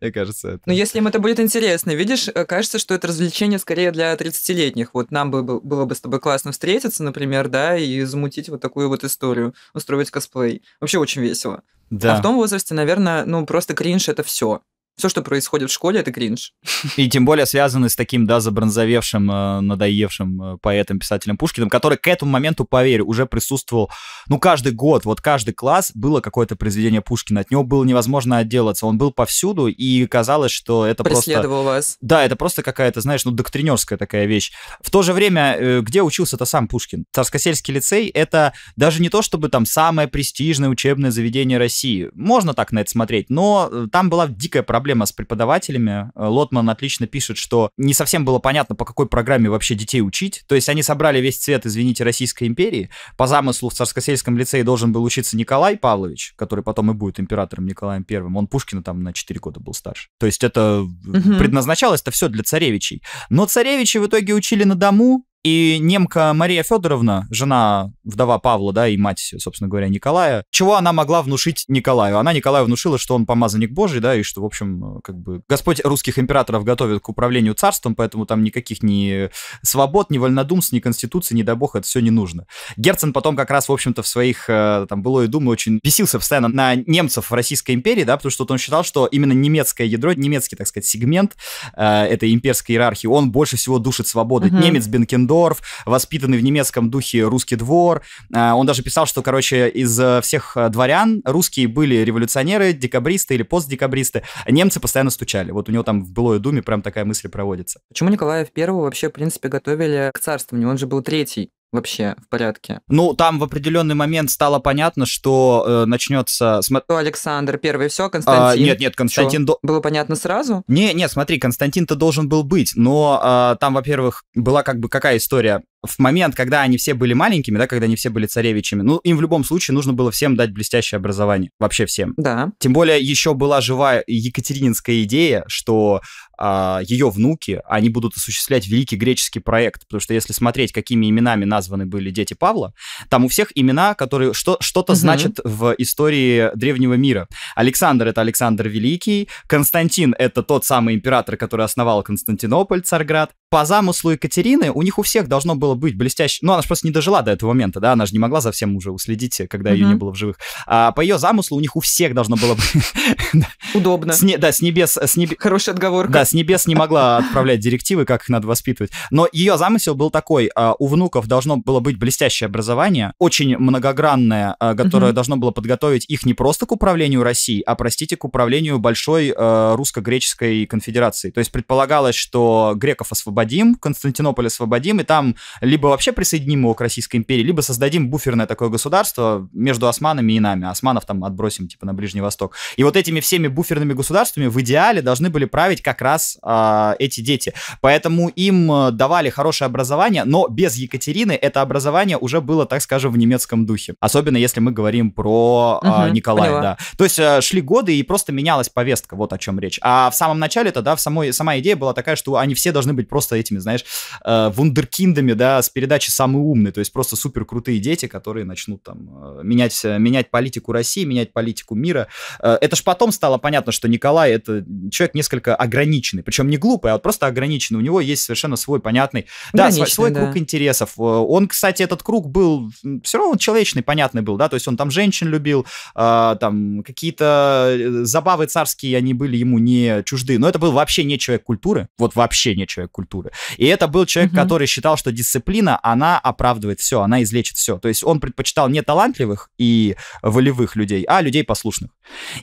Мне кажется, это... Ну, если им это будет интересно, видишь, э, кажется, что это развлечение скорее для 30-летних. Вот нам бы, было бы с тобой классно встретиться, например, да, и замутить вот такую вот историю, устроить косплей. Вообще очень весело. А да. А в том возрасте, наверное, ну, просто кринж это все все, что происходит в школе, это кринж. И тем более связаны с таким, да, забронзовевшим, э, надоевшим э, поэтом, писателем Пушкиным, который к этому моменту, поверь, уже присутствовал, ну, каждый год, вот каждый класс было какое-то произведение Пушкина, от него было невозможно отделаться, он был повсюду, и казалось, что это Преследовал просто... вас. Да, это просто какая-то, знаешь, ну, доктринерская такая вещь. В то же время, э, где учился-то сам Пушкин? Царскосельский лицей — это даже не то, чтобы там самое престижное учебное заведение России. Можно так на это смотреть, но там была дикая проблема проблема с преподавателями. Э, Лотман отлично пишет, что не совсем было понятно, по какой программе вообще детей учить. То есть они собрали весь цвет, извините, Российской империи. По замыслу в Царскосельском лицее должен был учиться Николай Павлович, который потом и будет императором Николаем Первым. Он Пушкина там на 4 года был старше. То есть это угу. предназначалось-то все для царевичей. Но царевичи в итоге учили на дому, и немка Мария Федоровна, жена вдова Павла, да, и мать, собственно говоря, Николая, чего она могла внушить Николаю? Она Николаю внушила, что он помазанник Божий, да, и что, в общем, как бы Господь русских императоров готовит к управлению царством, поэтому там никаких ни свобод, ни вольнодумств, ни конституции, ни до бога, это все не нужно. Герцен потом как раз, в общем-то, в своих, э, там, было и думы очень бесился постоянно на немцев в Российской империи, да, потому что он считал, что именно немецкое ядро, немецкий, так сказать, сегмент э, этой имперской иерархии, он больше всего душит свободы. Угу. Немец Бенкендо Бенкендорф, воспитанный в немецком духе русский двор. Э, он даже писал, что, короче, из э, всех э, дворян русские были революционеры, декабристы или постдекабристы. Немцы постоянно стучали. Вот у него там в былой думе прям такая мысль проводится. Почему Николаев первого вообще, в принципе, готовили к царствованию? Он же был третий вообще в порядке? Ну, там в определенный момент стало понятно, что э, начнется... Смо... Александр первый, все, а, Константин? А, нет, нет, Константин... До... Было понятно сразу? Не, не смотри, Константин-то должен был быть, но э, там, во-первых, была как бы какая история? в момент, когда они все были маленькими, да, когда они все были царевичами, ну, им в любом случае нужно было всем дать блестящее образование. Вообще всем. Да. Тем более еще была жива екатерининская идея, что а, ее внуки, они будут осуществлять великий греческий проект. Потому что если смотреть, какими именами названы были дети Павла, там у всех имена, которые что, что-то угу. значат в истории древнего мира. Александр — это Александр Великий, Константин — это тот самый император, который основал Константинополь, Царград, по замыслу Екатерины у них у всех должно было быть блестяще... Ну, она же просто не дожила до этого момента, да? Она же не могла за всем уже уследить, когда mm-hmm. ее не было в живых. А, по ее замыслу у них у всех должно было быть... Удобно. Да, с небес... С небе... Хорошая отговорка. Да, с небес не могла отправлять директивы, как их надо воспитывать. Но ее замысел был такой. А, у внуков должно было быть блестящее образование, очень многогранное, а, которое должно было подготовить их не просто к управлению Россией, а, простите, к управлению большой а, русско-греческой конфедерации. То есть предполагалось, что греков освободили освободим, Константинополь освободим, и там либо вообще присоединим его к Российской империи, либо создадим буферное такое государство между османами и нами. Османов там отбросим, типа, на Ближний Восток. И вот этими всеми буферными государствами в идеале должны были править как раз э, эти дети. Поэтому им э, давали хорошее образование, но без Екатерины это образование уже было, так скажем, в немецком духе. Особенно если мы говорим про э, угу, Николая, да. То есть э, шли годы и просто менялась повестка, вот о чем речь. А в самом начале это, да, в самой, сама идея была такая, что они все должны быть просто этими, знаешь, э, вундеркиндами, да, с передачи «Самый умный», то есть просто супер крутые дети, которые начнут там э, менять, менять политику России, менять политику мира. Э, это ж потом стало понятно, что Николай — это человек несколько ограниченный, причем не глупый, а вот просто ограниченный. У него есть совершенно свой понятный, да, свой, свой да. круг интересов. Э, он, кстати, этот круг был, все равно человечный, понятный был, да, то есть он там женщин любил, э, там какие-то э, забавы царские, они были ему не чужды, но это был вообще не человек культуры, вот вообще не человек культуры культуры. И это был человек, mm который считал, что дисциплина, она оправдывает все, она излечит все. То есть он предпочитал не талантливых и волевых людей, а людей послушных.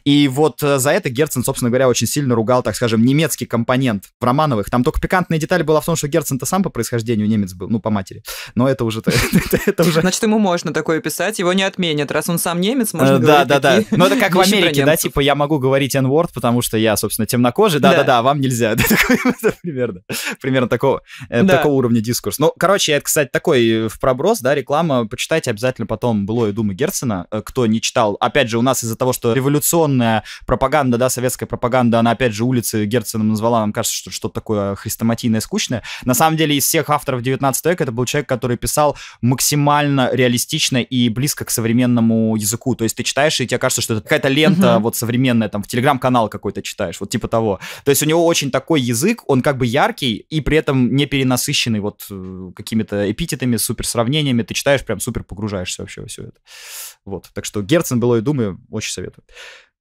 И вот э, за это Герцен, собственно говоря, очень сильно ругал, так скажем, немецкий компонент в Романовых. Там только пикантная деталь была в том, что Герцен-то сам по происхождению немец был, ну, по матери. Но это уже... это уже... Значит, ему можно такое писать, его не отменят. Раз он сам немец, можно э, Да, да, да. Но ну, это как в Америке, да, типа я могу говорить N-word, потому что я, собственно, темнокожий. Да, да, да, вам нельзя. Примерно. Примерно примерно такого, э, да. такого уровня дискурс. Ну, короче, это, кстати, такой э, в проброс, да, реклама. Почитайте обязательно потом и думы Герцена», э, кто не читал. Опять же, у нас из-за того, что революционная пропаганда, да, советская пропаганда, она, опять же, улицы Герцена назвала, нам кажется, что что-то такое хрестоматийное, скучное. На самом деле, из всех авторов 19 века это был человек, который писал максимально реалистично и близко к современному языку. То есть ты читаешь, и тебе кажется, что это какая-то лента угу. вот современная, там, в телеграм-канал какой-то читаешь, вот типа того. То есть у него очень такой язык, он как бы яркий и при этом не перенасыщенный вот э, какими-то эпитетами, супер сравнениями. Ты читаешь, прям супер погружаешься вообще во все это. Вот. Так что Герцен, было и думаю, очень советую.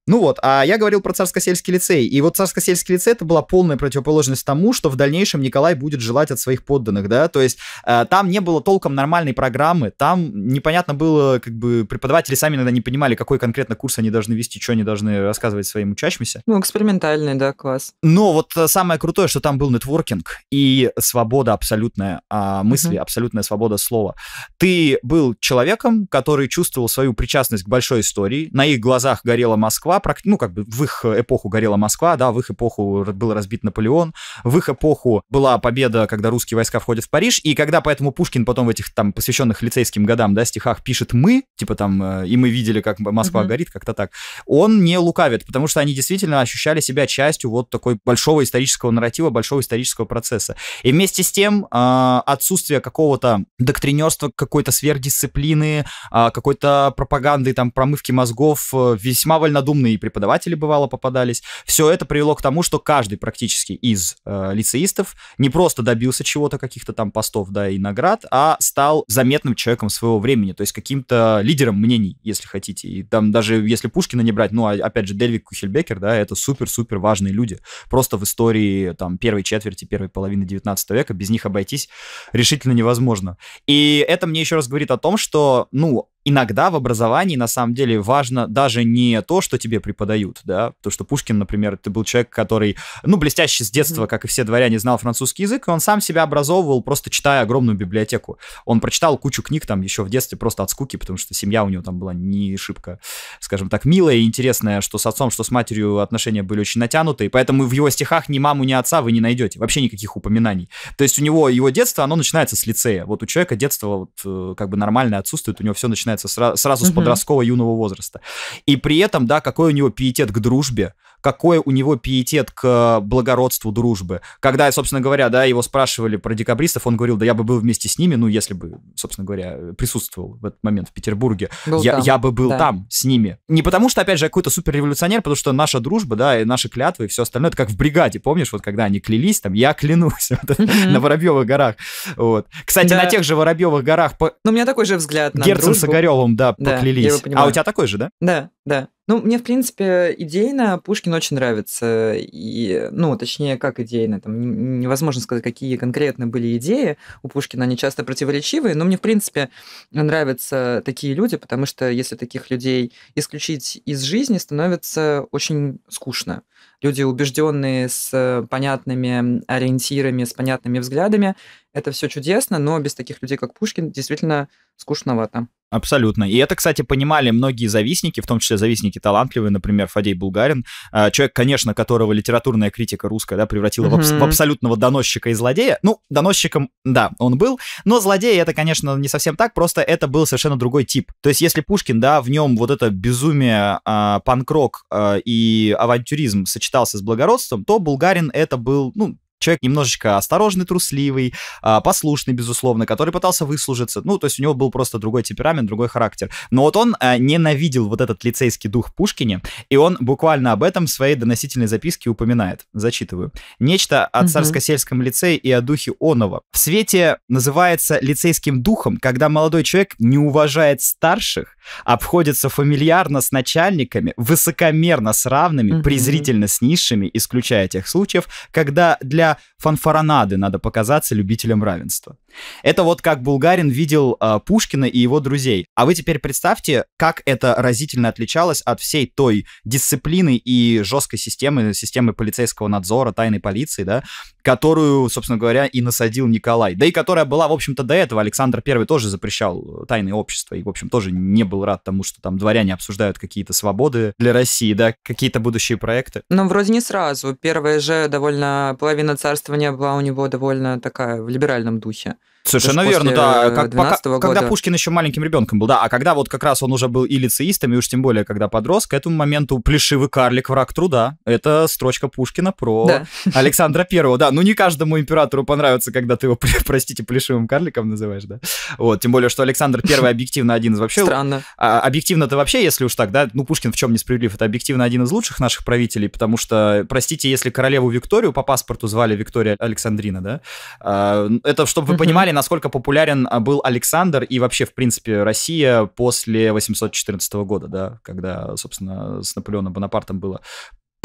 Ну вот, а я говорил про царско-сельский лицей. И вот царско-сельский лицей это была полная противоположность тому, что в дальнейшем Николай будет желать от своих подданных, да, то есть э, там не было толком нормальной программы, там непонятно было, как бы преподаватели сами иногда не понимали, какой конкретно курс они должны вести, что они должны рассказывать своим учащимся. Ну, экспериментальный, да, класс. Но вот э, самое крутое, что там был нетворкинг и свобода абсолютная э, мысли, угу. абсолютная свобода слова. Ты был человеком, который чувствовал свою причастность к большой истории, на их глазах горела Москва, ну, как бы в их эпоху горела Москва, да, в их эпоху был разбит Наполеон, в их эпоху была победа, когда русские войска входят в Париж, и когда поэтому Пушкин потом в этих там посвященных лицейским годам, да, стихах пишет «мы», типа там э, «и мы видели, как Москва угу. горит», как-то так, он не лукавит, потому что они действительно ощущали себя частью вот такой большого исторического нарратива, большого исторического процесса. И вместе с тем а, отсутствие какого-то доктринерства, какой-то сверхдисциплины, а, какой-то пропаганды, там, промывки мозгов э, весьма вольнодумные и преподаватели бывало попадались. Все это привело к тому, что каждый практически из э, лицеистов не просто добился чего-то, каких-то там постов, да, и наград, а стал заметным человеком своего времени, то есть каким-то лидером мнений, если хотите. И там даже если Пушкина не брать, ну, а, опять же, Дельвик Кухельбекер, да, это супер-супер важные люди. Просто в истории там первой четверти, первой половины 19 века без них обойтись решительно невозможно. И это мне еще раз говорит о том, что, ну, иногда в образовании на самом деле важно даже не то, что тебе преподают, да, то, что Пушкин, например, это был человек, который, ну, блестяще с детства, как и все дворяне, знал французский язык, и он сам себя образовывал, просто читая огромную библиотеку. Он прочитал кучу книг там еще в детстве просто от скуки, потому что семья у него там была не шибко, скажем так, милая и интересная, что с отцом, что с матерью отношения были очень натянутые, поэтому в его стихах ни маму, ни отца вы не найдете, вообще никаких упоминаний. То есть у него, его детство, оно начинается с лицея. Вот у человека детство вот э, как бы нормальное, отсутствует, у него все начинается начинается сра- сразу угу. с подросткового юного возраста. И при этом, да, какой у него пиетет к дружбе, какой у него пиетет к э, благородству дружбы. Когда, собственно говоря, да, его спрашивали про декабристов, он говорил, да я бы был вместе с ними, ну, если бы, собственно говоря, присутствовал в этот момент в Петербурге, я, я бы был да. там с ними. Не потому что, опять же, какой-то суперреволюционер, потому что наша дружба, да, и наши клятвы и все остальное, это как в бригаде, помнишь, вот когда они клялись, там, я клянусь вот, на Воробьевых горах. Вот. Кстати, да. на тех же Воробьевых горах... По... Ну, у меня такой же взгляд на Герцем дружбу. с Огаревым, да, да поклялись. А у тебя такой же, да? Да. Да. Ну, мне, в принципе, идейно Пушкин очень нравится. И, ну, точнее, как идейно, там невозможно сказать, какие конкретно были идеи у Пушкина, они часто противоречивые, но мне, в принципе, нравятся такие люди, потому что если таких людей исключить из жизни, становится очень скучно. Люди, убежденные с э, понятными ориентирами, с понятными взглядами, это все чудесно, но без таких людей, как Пушкин, действительно скучновато. Абсолютно. И это, кстати, понимали многие завистники, в том числе завистники талантливые, например, Фадей Булгарин, а, человек, конечно, которого литературная критика русская да, превратила mm-hmm. в, абс- в абсолютного доносчика и злодея. Ну, доносчиком, да, он был, но злодей это, конечно, не совсем так, просто это был совершенно другой тип. То есть, если Пушкин, да, в нем вот это безумие, э, а, панк э, а, и авантюризм сочетался с благородством, то Булгарин это был, ну, человек немножечко осторожный, трусливый, а, послушный, безусловно, который пытался выслужиться. Ну, то есть у него был просто другой темперамент, другой характер. Но вот он а, ненавидел вот этот лицейский дух Пушкине, и он буквально об этом в своей доносительной записке упоминает. Зачитываю. «Нечто о угу. царско-сельском лицее и о духе Онова. В свете называется лицейским духом, когда молодой человек не уважает старших, обходится фамильярно с начальниками, высокомерно с равными, презрительно с низшими, исключая тех случаев, когда для фанфаронады надо показаться любителям равенства. Это вот как Булгарин видел э, Пушкина и его друзей. А вы теперь представьте, как это разительно отличалось от всей той дисциплины и жесткой системы, системы полицейского надзора, тайной полиции, да, которую, собственно говоря, и насадил Николай. Да и которая была, в общем-то, до этого. Александр I тоже запрещал э, тайные общества и, в общем, тоже не был рад тому, что там дворяне обсуждают какие-то свободы для России, да, какие-то будущие проекты. Ну вроде не сразу. Первая же довольно половина царствования была у него довольно такая в либеральном духе. Совершенно верно, э, да. Как, пока, года. Когда Пушкин еще маленьким ребенком был, да. А когда вот как раз он уже был и лицеистом, и уж тем более, когда подрос, к этому моменту «Плешивый карлик, враг труда» — это строчка Пушкина про да. Александра Первого. Да, ну не каждому императору понравится, когда ты его, простите, плешивым карликом называешь, да. Вот, тем более, что Александр Первый объективно один из вообще... Странно. А, объективно это вообще, если уж так, да, ну Пушкин в чем несправедлив, это объективно один из лучших наших правителей, потому что, простите, если королеву Викторию по паспорту звали Виктория Александрина, да, а, это, чтобы вы понимали, насколько популярен а, был Александр и вообще, в принципе, Россия после 814 года, да, когда, собственно, с Наполеоном Бонапартом было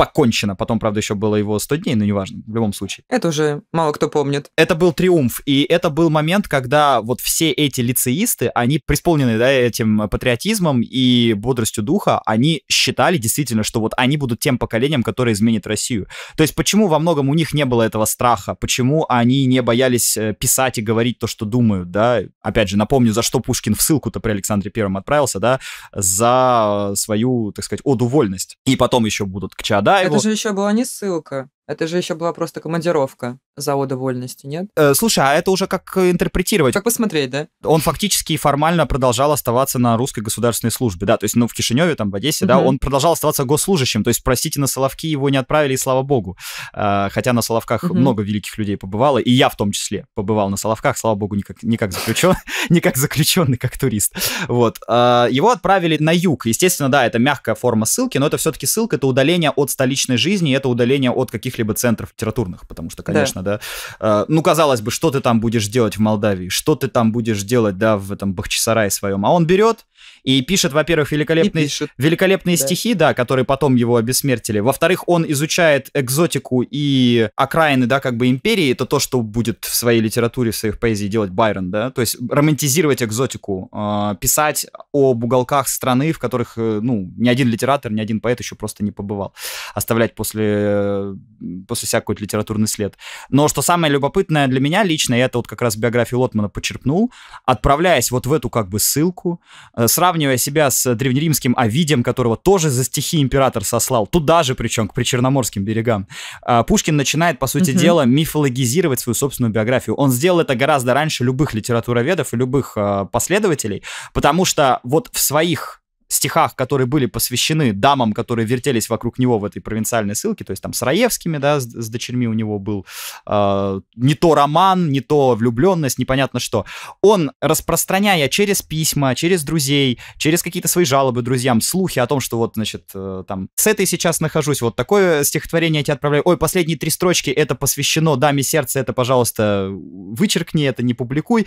покончено. Потом, правда, еще было его 100 дней, но неважно, в любом случае. Это уже мало кто помнит. Это был триумф, и это был момент, когда вот все эти лицеисты, они преисполнены да, этим патриотизмом и бодростью духа, они считали действительно, что вот они будут тем поколением, которое изменит Россию. То есть почему во многом у них не было этого страха, почему они не боялись э, писать и говорить то, что думают, да? Опять же, напомню, за что Пушкин в ссылку-то при Александре Первом отправился, да, за свою, так сказать, одувольность. И потом еще будут к чада да, это его... же еще была не ссылка. Это же еще была просто командировка завода вольности, нет? Э, слушай, а это уже как э, интерпретировать? Как посмотреть, да? Он фактически и формально продолжал оставаться на русской государственной службе, да, то есть, ну, в Кишиневе, там, в Одессе, угу. да, он продолжал оставаться госслужащим, то есть, простите, на Соловки его не отправили, и слава богу, э, хотя на Соловках угу. много великих людей побывало, и я в том числе побывал на Соловках, слава богу, не как, не как заключен, не как заключенный, как турист, вот. Э, его отправили на юг, естественно, да, это мягкая форма ссылки, но это все-таки ссылка, это удаление от столичной жизни, это удаление от каких каких-либо центров литературных, потому что, конечно, да. да э, ну, казалось бы, что ты там будешь делать в Молдавии, что ты там будешь делать, да, в этом Бахчисарае своем. А он берет и пишет, во-первых, великолепные, пишет. великолепные да. стихи, да, которые потом его обессмертили. Во-вторых, он изучает экзотику и окраины, да, как бы империи. Это то, что будет в своей литературе, в своих поэзии делать Байрон, да. То есть романтизировать экзотику, а, писать об уголках страны, в которых, э, ну, ни один литератор, ни один поэт еще просто не побывал. Оставлять после, после себя какой-то литературный след. Но что самое любопытное для меня лично, я это вот как раз биографию Лотмана почерпнул, отправляясь вот в эту как бы ссылку, э, сразу сравнивая себя с древнеримским Овидием, которого тоже за стихи император сослал, туда же причем, к причерноморским берегам, а, Пушкин начинает, по сути угу. дела, мифологизировать свою собственную биографию. Он сделал это гораздо раньше любых литературоведов и любых а, последователей, потому что вот в своих стихах, которые были посвящены дамам, которые вертелись вокруг него в этой провинциальной ссылке, то есть там с Раевскими, да, с, с дочерьми у него был э, не то роман, не то влюбленность, непонятно что. Он, распространяя через письма, через друзей, через какие-то свои жалобы друзьям, слухи о том, что вот, значит, э, там, с этой сейчас нахожусь, вот такое стихотворение я тебе отправляю, ой, последние три строчки, это посвящено даме сердца, это, пожалуйста, вычеркни это, не публикуй.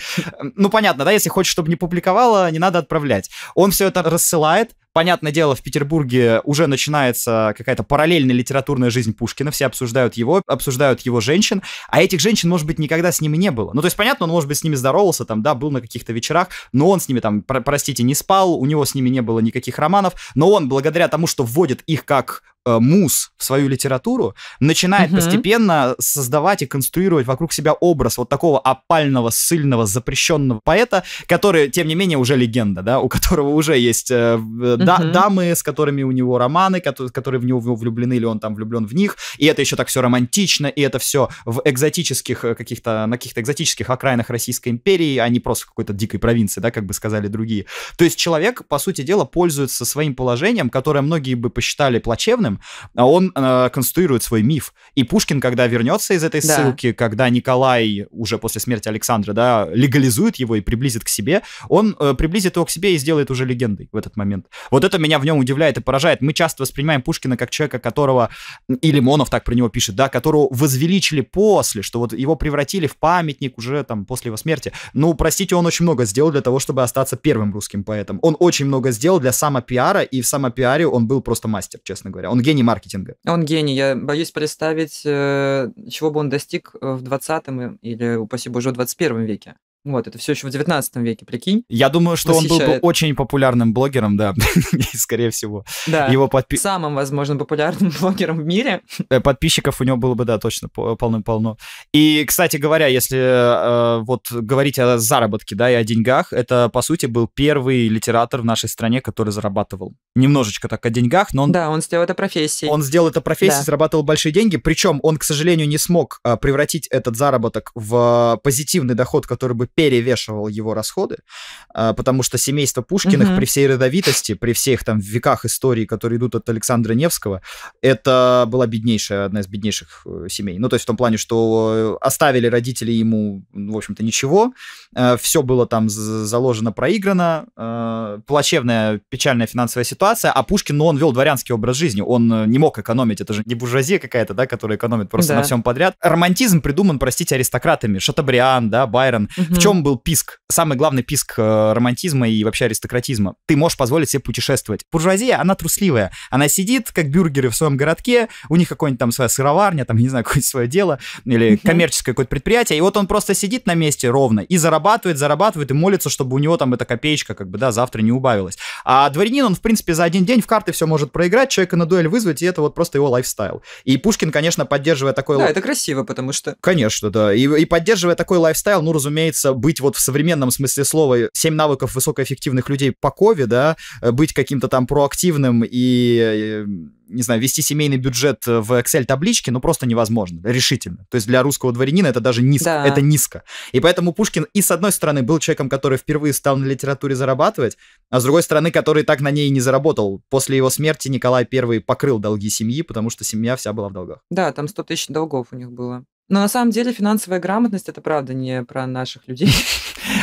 Ну, понятно, да, если хочешь, чтобы не публиковала, не надо отправлять. Он все это рассылал желает Понятное дело, в Петербурге уже начинается какая-то параллельная литературная жизнь Пушкина, все обсуждают его, обсуждают его женщин, а этих женщин, может быть, никогда с ними не было. Ну, то есть, понятно, он, может быть, с ними здоровался, там, да, был на каких-то вечерах, но он с ними там, про простите, не спал, у него с ними не было никаких романов, но он, благодаря тому, что вводит их как э, муз в свою литературу, начинает угу. постепенно создавать и конструировать вокруг себя образ вот такого опального, сильного, запрещенного поэта, который, тем не менее, уже легенда, да, у которого уже есть э, э да, дамы, с которыми у него романы, которые, которые в него влюблены, или он там влюблен в них, и это еще так все романтично, и это все в экзотических э, каких-то, на каких-то экзотических окраинах Российской империи, а не просто какой-то дикой провинции, да, как бы сказали другие. То есть человек, по сути дела, пользуется своим положением, которое многие бы посчитали плачевным, а он э, конструирует свой миф. И Пушкин, когда вернется из этой да. ссылки, когда Николай уже после смерти Александра, да, легализует его и приблизит к себе, он э, приблизит его к себе и сделает уже легендой в этот момент. Вот это меня в нем удивляет и поражает. Мы часто воспринимаем Пушкина как человека, которого, и Лимонов так про него пишет, да, которого возвеличили после, что вот его превратили в памятник уже там после его смерти. Ну, простите, он очень много сделал для того, чтобы остаться первым русским поэтом. Он очень много сделал для самопиара, и в самопиаре он был просто мастер, честно говоря. Он гений маркетинга. Он гений. Я боюсь представить, э, чего бы он достиг э, в 20 или, упаси боже, в 21 веке. Вот, это все еще в 19 веке, прикинь. Я думаю, что Восхищает. он был бы очень популярным блогером, да, скорее всего. Да, его подпи... самым, возможно, популярным блогером в мире. Э, подписчиков у него было бы, да, точно, полным полно И, кстати говоря, если э, вот говорить о заработке, да, и о деньгах, это, по сути, был первый литератор в нашей стране, который зарабатывал. Немножечко так о деньгах, но он... Да, он сделал это профессией. Он сделал это профессией, да. зарабатывал большие деньги, причем он, к сожалению, не смог а, превратить этот заработок в а, позитивный доход, который бы перевешивал его расходы, а, потому что семейство Пушкиных угу. при всей родовитости, при всех там веках истории, которые идут от Александра Невского, это была беднейшая, одна из беднейших э, семей. Ну, то есть в том плане, что оставили родители ему, ну, в общем-то, ничего, э, все было там заложено, проиграно, э, плачевная, печальная финансовая ситуация, а Пушкин, ну, он вел дворянский образ жизни, он не мог экономить, это же не буржуазия какая-то, да, которая экономит просто да. на всем подряд. Романтизм придуман, простите, аристократами, Шатабриан, да, Байрон, угу. в чем был писк? Самый главный писк э, романтизма и вообще аристократизма. Ты можешь позволить себе путешествовать. Буржуазия, она трусливая. Она сидит, как бюргеры в своем городке, у них какой нибудь там своя сыроварня, там, не знаю, какое-нибудь свое дело, или коммерческое какое-то предприятие, и вот он просто сидит на месте ровно и зарабатывает, зарабатывает и молится, чтобы у него там эта копеечка, как бы, да, завтра не убавилась. А дворянин, он, в принципе, за один день в карты все может проиграть, человека на дуэль вызвать, и это вот просто его лайфстайл. И Пушкин, конечно, поддерживая такой... Да, л... это красиво, потому что... Конечно, да. И, и поддерживая такой лайфстайл, ну, разумеется, быть вот в современном смысле слова 7 навыков высокоэффективных людей по Кове, да, э, быть каким-то там проактивным и э, не знаю, вести семейный бюджет в Excel-табличке, ну, просто невозможно, решительно. То есть для русского дворянина это даже низко, да. это низко. И поэтому Пушкин и, с одной стороны, был человеком, который впервые стал на литературе зарабатывать, а с другой стороны, который так на ней и не заработал. После его смерти Николай I покрыл долги семьи, потому что семья вся была в долгах. Да, там 100 тысяч долгов у них было. Но на самом деле финансовая грамотность это правда не про наших людей.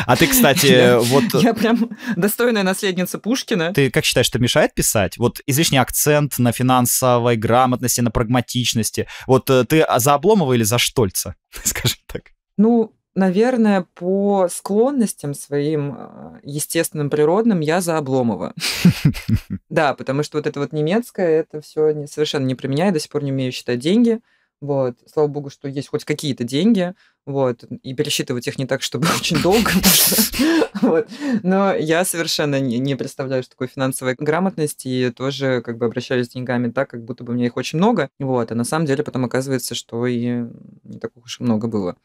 А ты, кстати, э, вот... Э, я прям достойная наследница Пушкина. Ты как считаешь, что мешает писать? Вот излишний акцент на финансовой грамотности, на прагматичности. Вот э, ты за Обломова или за Штольца, скажем так? Ну, наверное, по склонностям своим естественным, природным я за Обломова. Да, потому что вот это вот немецкое, это все совершенно не про меня, я до сих пор не умею считать деньги. Вот. Слава богу, что есть хоть какие-то деньги, вот, и пересчитывать их не так, чтобы очень долго, но я совершенно не, не представляю, что такое финансовая грамотность, и тоже как бы обращаюсь с деньгами так, как будто бы у меня их очень много, вот, а на самом деле потом оказывается, что и не так уж и много было,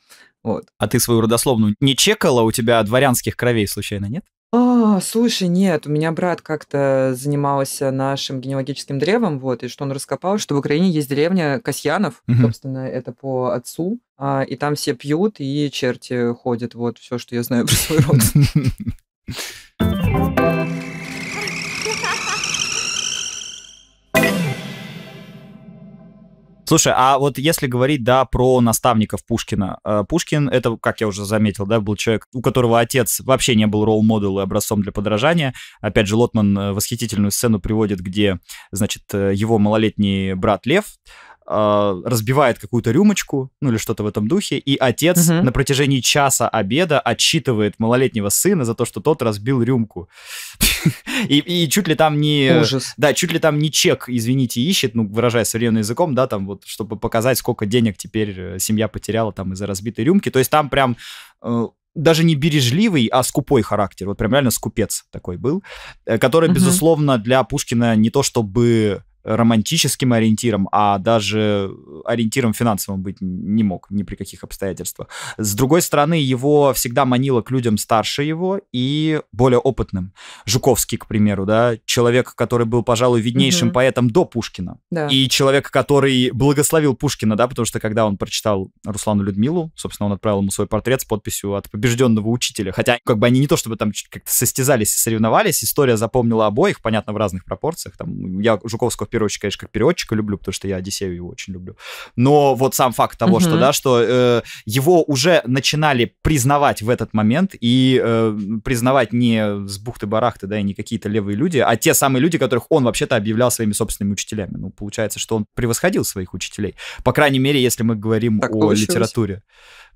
вот. А ты свою родословную не чекала, у тебя дворянских кровей случайно нет? А, слушай, нет, у меня брат как-то занимался нашим генеалогическим древом, вот, и что он раскопал, что в Украине есть деревня Касьянов, Мгм. собственно, это по отцу, а, и там все пьют, и черти ходят, вот, все, что я знаю про свой род. Слушай, а вот если говорить, да, про наставников Пушкина. Э, Пушкин, это, как я уже заметил, да, был человек, у которого отец вообще не был ролл-модел и образцом для подражания. Опять же, Лотман э, восхитительную сцену приводит, где, значит, э, его малолетний брат Лев а, разбивает какую-то рюмочку, ну или что-то в этом духе, и отец угу. на протяжении часа обеда отчитывает малолетнего сына за то, что тот разбил рюмку. И, и чуть ли там не... Ужас. Да, чуть ли там не чек, извините, ищет, ну, выражая современным языком, да, там вот, чтобы показать, сколько денег теперь э, семья потеряла там из-за разбитой рюмки. То есть там прям э, даже не бережливый, а скупой характер. Вот прям реально скупец такой был, э, который, угу. безусловно, для Пушкина не то чтобы романтическим ориентиром, а даже ориентиром финансовым быть не мог ни при каких обстоятельствах. С другой стороны, его всегда манило к людям старше его и более опытным. Жуковский, к примеру, да, человек, который был, пожалуй, виднейшим угу. поэтом до Пушкина. Да. И человек, который благословил Пушкина, да, потому что когда он прочитал Руслану Людмилу, собственно, он отправил ему свой портрет с подписью от побежденного учителя. Хотя, как бы они не то чтобы там как-то состязались и соревновались, история запомнила обоих, понятно, в разных пропорциях. Там, я Жуковского в первую очередь, конечно, как переводчика люблю, потому что я Одиссею его очень люблю. Но вот сам факт того, угу. что, да, что э, его уже начинали признавать в этот момент и э, признавать не с бухты-барахты, да, и не какие-то левые люди, а те самые люди, которых он вообще-то объявлял своими собственными учителями. Ну, получается, что он превосходил своих учителей. По крайней мере, если мы говорим так о получилось. литературе.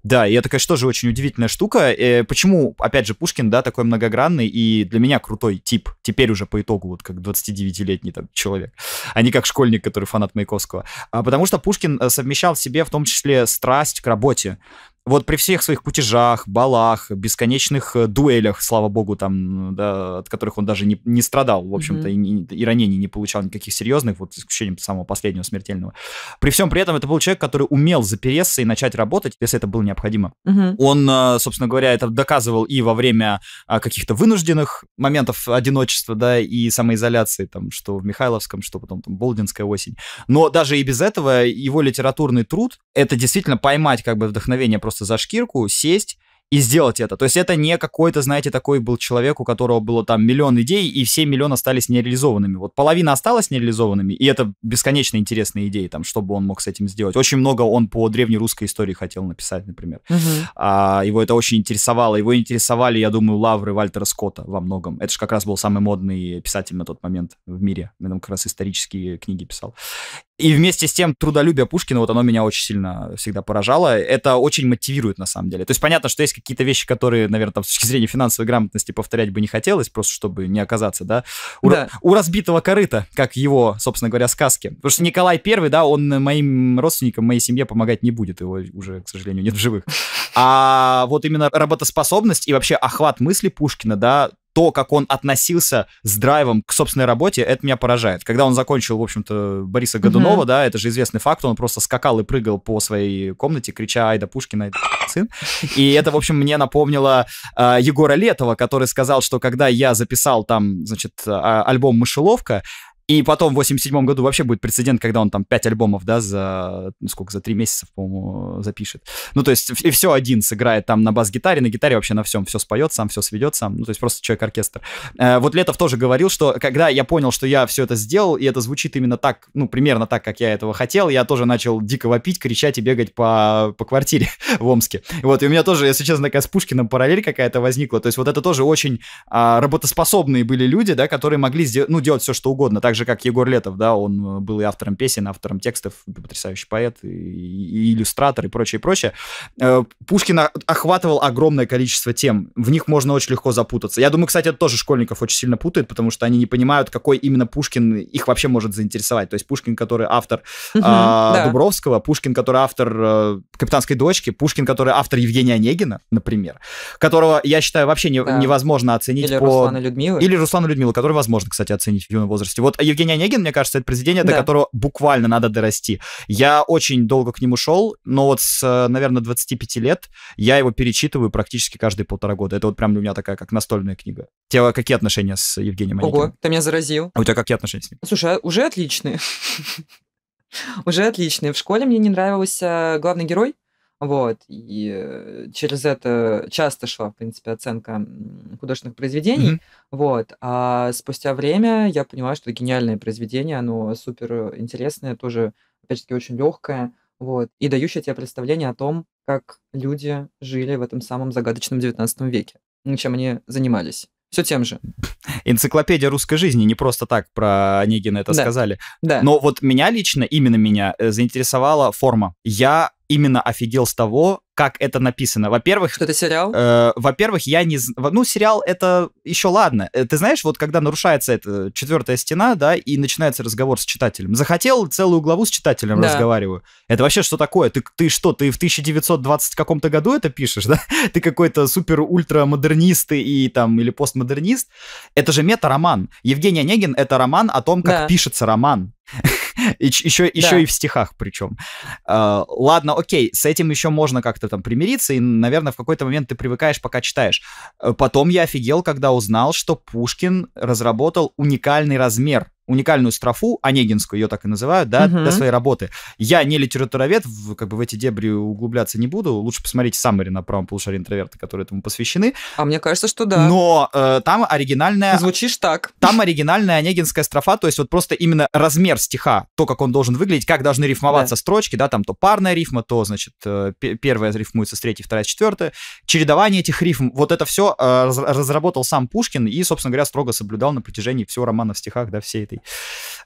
Да, и это, конечно, тоже очень удивительная штука. Э, почему, опять же, Пушкин, да, такой многогранный и для меня крутой тип, теперь уже по итогу, вот как 29-летний там человек, а не как школьник, который фанат Маяковского. А потому что Пушкин э, совмещал в себе в том числе страсть к работе вот при всех своих кутежах, балах, бесконечных э, дуэлях, слава богу, там, да, от которых он даже не, не страдал, в общем-то, mm-hmm. и, и ранений не получал никаких серьезных, вот исключением самого последнего смертельного. При всем при этом это был человек, который умел запереться и начать работать, если это было необходимо. Mm-hmm. Он, э, собственно говоря, это доказывал и во время а, каких-то вынужденных моментов одиночества, да, и самоизоляции, там, что в Михайловском, что потом там Болдинская осень. Но даже и без этого его литературный труд, это действительно поймать как бы вдохновение просто за шкирку, сесть и сделать это. То есть это не какой-то, знаете, такой был человек, у которого было там миллион идей, и все миллион остались нереализованными. Вот половина осталась нереализованными, и это бесконечно интересные идеи, там, что бы он мог с этим сделать. Очень много он по древнерусской истории хотел написать, например. Угу. А, его это очень интересовало. Его интересовали, я думаю, лавры Вальтера Скотта во многом. Это же как раз был самый модный писатель на тот момент в мире. Он как раз исторические книги писал. И вместе с тем трудолюбие Пушкина, вот оно меня очень сильно всегда поражало. Это очень мотивирует, на самом деле. То есть понятно, что есть какие-то вещи, которые, наверное, там, с точки зрения финансовой грамотности повторять бы не хотелось, просто чтобы не оказаться, да, у, да. у разбитого корыта, как его, собственно говоря, сказки. Потому что Николай Первый, да, он моим родственникам, моей семье помогать не будет, его уже, к сожалению, нет в живых. А вот именно работоспособность и вообще охват мысли Пушкина, да, то, как он относился с драйвом к собственной работе, это меня поражает. Когда он закончил, в общем-то, Бориса Годунова, mm-hmm. да, это же известный факт, он просто скакал и прыгал по своей комнате, крича «Айда Пушкина, айда сын». И это, в общем, мне напомнило э, Егора Летова, который сказал, что когда я записал там, значит, а, альбом «Мышеловка», и потом в 87 году вообще будет прецедент, когда он там 5 альбомов, да, за, ну, сколько, за 3 месяца, по-моему, запишет. Ну, то есть и все один сыграет там на бас-гитаре, на гитаре вообще на всем, все споет сам, все сведет сам, ну, то есть просто человек-оркестр. Э, вот Летов тоже говорил, что когда я понял, что я все это сделал, и это звучит именно так, ну, примерно так, как я этого хотел, я тоже начал дико вопить, кричать и бегать по, по квартире в Омске. Вот, и у меня тоже, если честно, такая с Пушкиным параллель какая-то возникла, то есть вот это тоже очень а, работоспособные были люди, да, которые могли сделать, ну, делать все, что угодно, так так же, как Егор Летов, да, он э, был и автором песен, автором текстов, потрясающий поэт, и, и иллюстратор, и прочее, прочее. Э, Пушкин охватывал огромное количество тем, в них можно очень легко запутаться. Я думаю, кстати, это тоже школьников очень сильно путает, потому что они не понимают, какой именно Пушкин их вообще может заинтересовать. То есть Пушкин, который автор угу, э, да. Дубровского, Пушкин, который автор э, «Капитанской дочки», Пушкин, который автор Евгения Онегина, например, которого, я считаю, вообще не, да. невозможно оценить Или по... Руслана Людмила. Или Руслана Людмила, который возможно, кстати, оценить в юном возрасте. Вот Евгений Онегин, мне кажется, это произведение, да. до которого буквально надо дорасти. Я очень долго к нему шел, но вот с, э, наверное, 25 лет я его перечитываю практически каждые полтора года. Это вот прям для меня такая, как настольная книга. У тебя а, какие отношения с э, Евгением Онегиным? Ого, ты меня заразил. А у тебя какие отношения с ним? Слушай, а уже отличные. Уже отличные. В школе мне не нравился э, главный герой, вот. И через это часто шла, в принципе, оценка художественных произведений. Mm-hmm. Вот. А спустя время я поняла, что это гениальное произведение, оно супер интересное, тоже, опять же, очень легкое. Вот. И дающее тебе представление о том, как люди жили в этом самом загадочном 19 веке, чем они занимались. Все тем же. Энциклопедия русской жизни, не просто так про Онегина это да. сказали. Да. Но вот меня лично, именно меня, э, заинтересовала форма. Я именно офигел с того, как это написано. Во-первых... Что это сериал? Э, во-первых, я не... Ну, сериал это еще ладно. Э, ты знаешь, вот когда нарушается эта э, четвертая стена, да, и начинается разговор с читателем. Захотел целую главу с читателем да. разговариваю. Это вообще что такое? Ты, ты что, ты в 1920 каком-то году это пишешь, да? Ты какой-то ультра и там, или постмодернист. Это же мета-роман. Евгений Онегин — это роман о том, как да. пишется роман. И, еще, еще и в стихах причем. А, ладно, окей, с этим еще можно как-то там примириться, и, наверное, в какой-то момент ты привыкаешь, пока читаешь. Э, потом я офигел, когда узнал, что Пушкин разработал уникальный размер уникальную строфу, Онегинскую ее так и называют, да, угу. для своей работы. Я не литературовед, в, как бы в эти дебри углубляться не буду. Лучше посмотрите саммари на правом полушарии интроверта, которые этому посвящены. А мне кажется, что да. Но э, там оригинальная... Звучишь так. Там оригинальная онегинская строфа, то есть вот просто именно размер стиха, то, как он должен выглядеть, как должны рифмоваться да. строчки, да, там то парная рифма, то, значит, э, первая рифмуется с третьей, вторая с четвертой. Чередование этих рифм, вот это все э, разработал сам Пушкин и, собственно говоря, строго соблюдал на протяжении всего романа в стихах, да, всей этой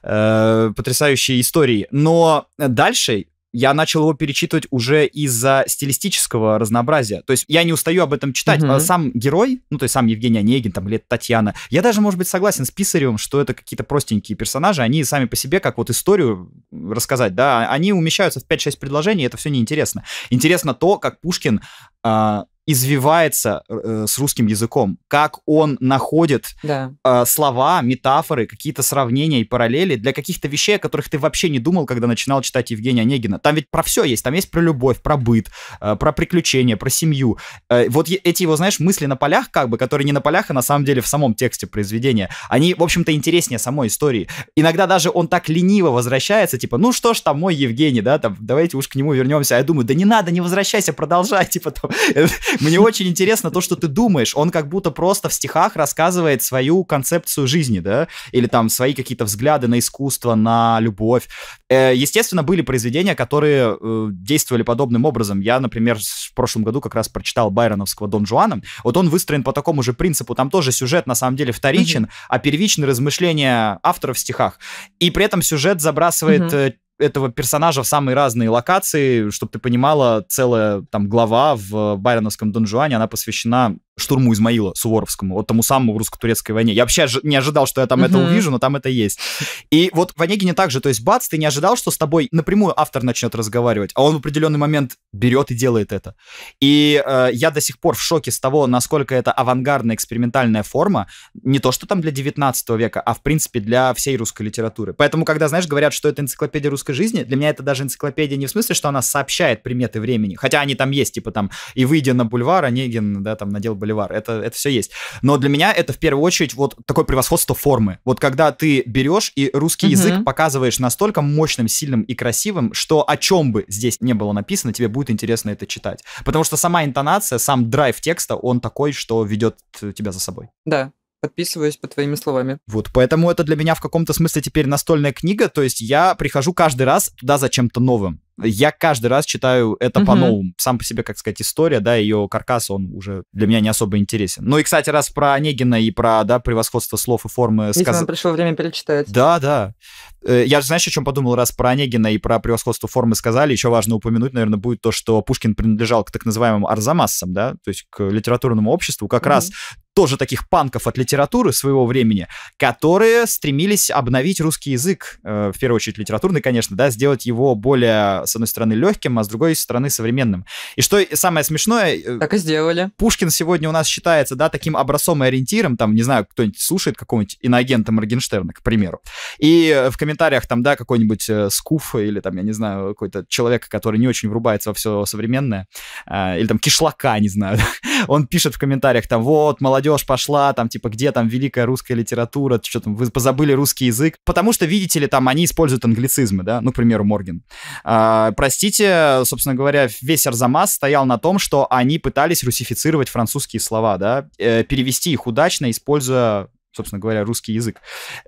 э, потрясающей истории. Но дальше я начал его перечитывать уже из-за стилистического разнообразия. То есть я не устаю об этом читать. Mm-hmm. Сам герой, ну то есть сам Евгений Онегин, там, или Татьяна, я даже, может быть, согласен с Писаревым, что это какие-то простенькие персонажи, они сами по себе, как вот историю рассказать, да, они умещаются в 5-6 предложений, это все неинтересно. Интересно то, как Пушкин... А, извивается э, с русским языком, как он находит да. э, слова, метафоры, какие-то сравнения и параллели для каких-то вещей, о которых ты вообще не думал, когда начинал читать Евгения Онегина. Там ведь про все есть, там есть про любовь, про быт, э, про приключения, про семью. Э, вот эти его, знаешь, мысли на полях, как бы, которые не на полях, а на самом деле в самом тексте произведения, они, в общем-то, интереснее самой истории. Иногда даже он так лениво возвращается, типа, ну что ж там мой Евгений, да, там, давайте уж к нему вернемся. А я думаю, да не надо, не возвращайся, продолжай, типа, там, мне очень интересно то, что ты думаешь. Он как будто просто в стихах рассказывает свою концепцию жизни, да, или там свои какие-то взгляды на искусство, на любовь. Э, естественно, были произведения, которые э, действовали подобным образом. Я, например, в прошлом году как раз прочитал Байроновского Дон Жуана. Вот он выстроен по такому же принципу. Там тоже сюжет на самом деле вторичен, а первичны размышления автора в стихах. И при этом сюжет забрасывает этого персонажа в самые разные локации, чтобы ты понимала, целая там глава в э, Байроновском Донжуане, она посвящена штурму Измаила Суворовскому, вот тому самому в русско-турецкой войне. Я вообще не ожидал, что я там mm-hmm. это увижу, но там это есть. И вот в Онегине же, то есть, бац, ты не ожидал, что с тобой напрямую автор начнет разговаривать, а он в определенный момент берет и делает это. И э, я до сих пор в шоке с того, насколько это авангардная экспериментальная форма, не то что там для 19 века, а в принципе для всей русской литературы. Поэтому, когда, знаешь, говорят, что это энциклопедия русской жизни, для меня это даже энциклопедия не в смысле, что она сообщает приметы времени, хотя они там есть, типа там, и выйдя на бульвар, Онегин, да, там, надел Боливар. Это, это все есть. Но для меня это в первую очередь вот такое превосходство формы. Вот когда ты берешь и русский угу. язык показываешь настолько мощным, сильным и красивым, что о чем бы здесь не было написано, тебе будет интересно это читать. Потому что сама интонация, сам драйв текста, он такой, что ведет тебя за собой. Да, подписываюсь по твоими словами. Вот, поэтому это для меня в каком-то смысле теперь настольная книга, то есть я прихожу каждый раз туда за чем-то новым я каждый раз читаю это mm-hmm. по-новому. Сам по себе, как сказать, история, да, ее каркас, он уже для меня не особо интересен. Ну и, кстати, раз про Онегина и про, да, превосходство слов и формы... Видимо, сказ... пришло время перечитать. Да, да. Э, я же, знаешь, о чем подумал, раз про Онегина и про превосходство формы сказали, еще важно упомянуть, наверное, будет то, что Пушкин принадлежал к так называемым арзамасам, да, то есть к литературному обществу, как mm-hmm. раз тоже таких панков от литературы своего времени, которые стремились обновить русский язык, э, в первую очередь литературный, конечно, да, сделать его более, с одной стороны, легким, а с другой стороны, современным. И что самое смешное... Э, так и сделали. Пушкин сегодня у нас считается, да, таким образцом и ориентиром, там, не знаю, кто-нибудь слушает какого-нибудь иноагента Моргенштерна, к примеру, и э, в комментариях комментариях там, да, какой-нибудь э, скуф или там, я не знаю, какой-то человек, который не очень врубается во все современное, э, или там кишлака, не знаю, он пишет в комментариях там, вот, молодежь пошла, там, типа, где там великая русская литература, что там, вы позабыли русский язык, потому что, видите ли, там, они используют англицизмы, да, ну, к примеру, Морген. А, простите, собственно говоря, весь Арзамас стоял на том, что они пытались русифицировать французские слова, да, э, перевести их удачно, используя собственно говоря, русский язык,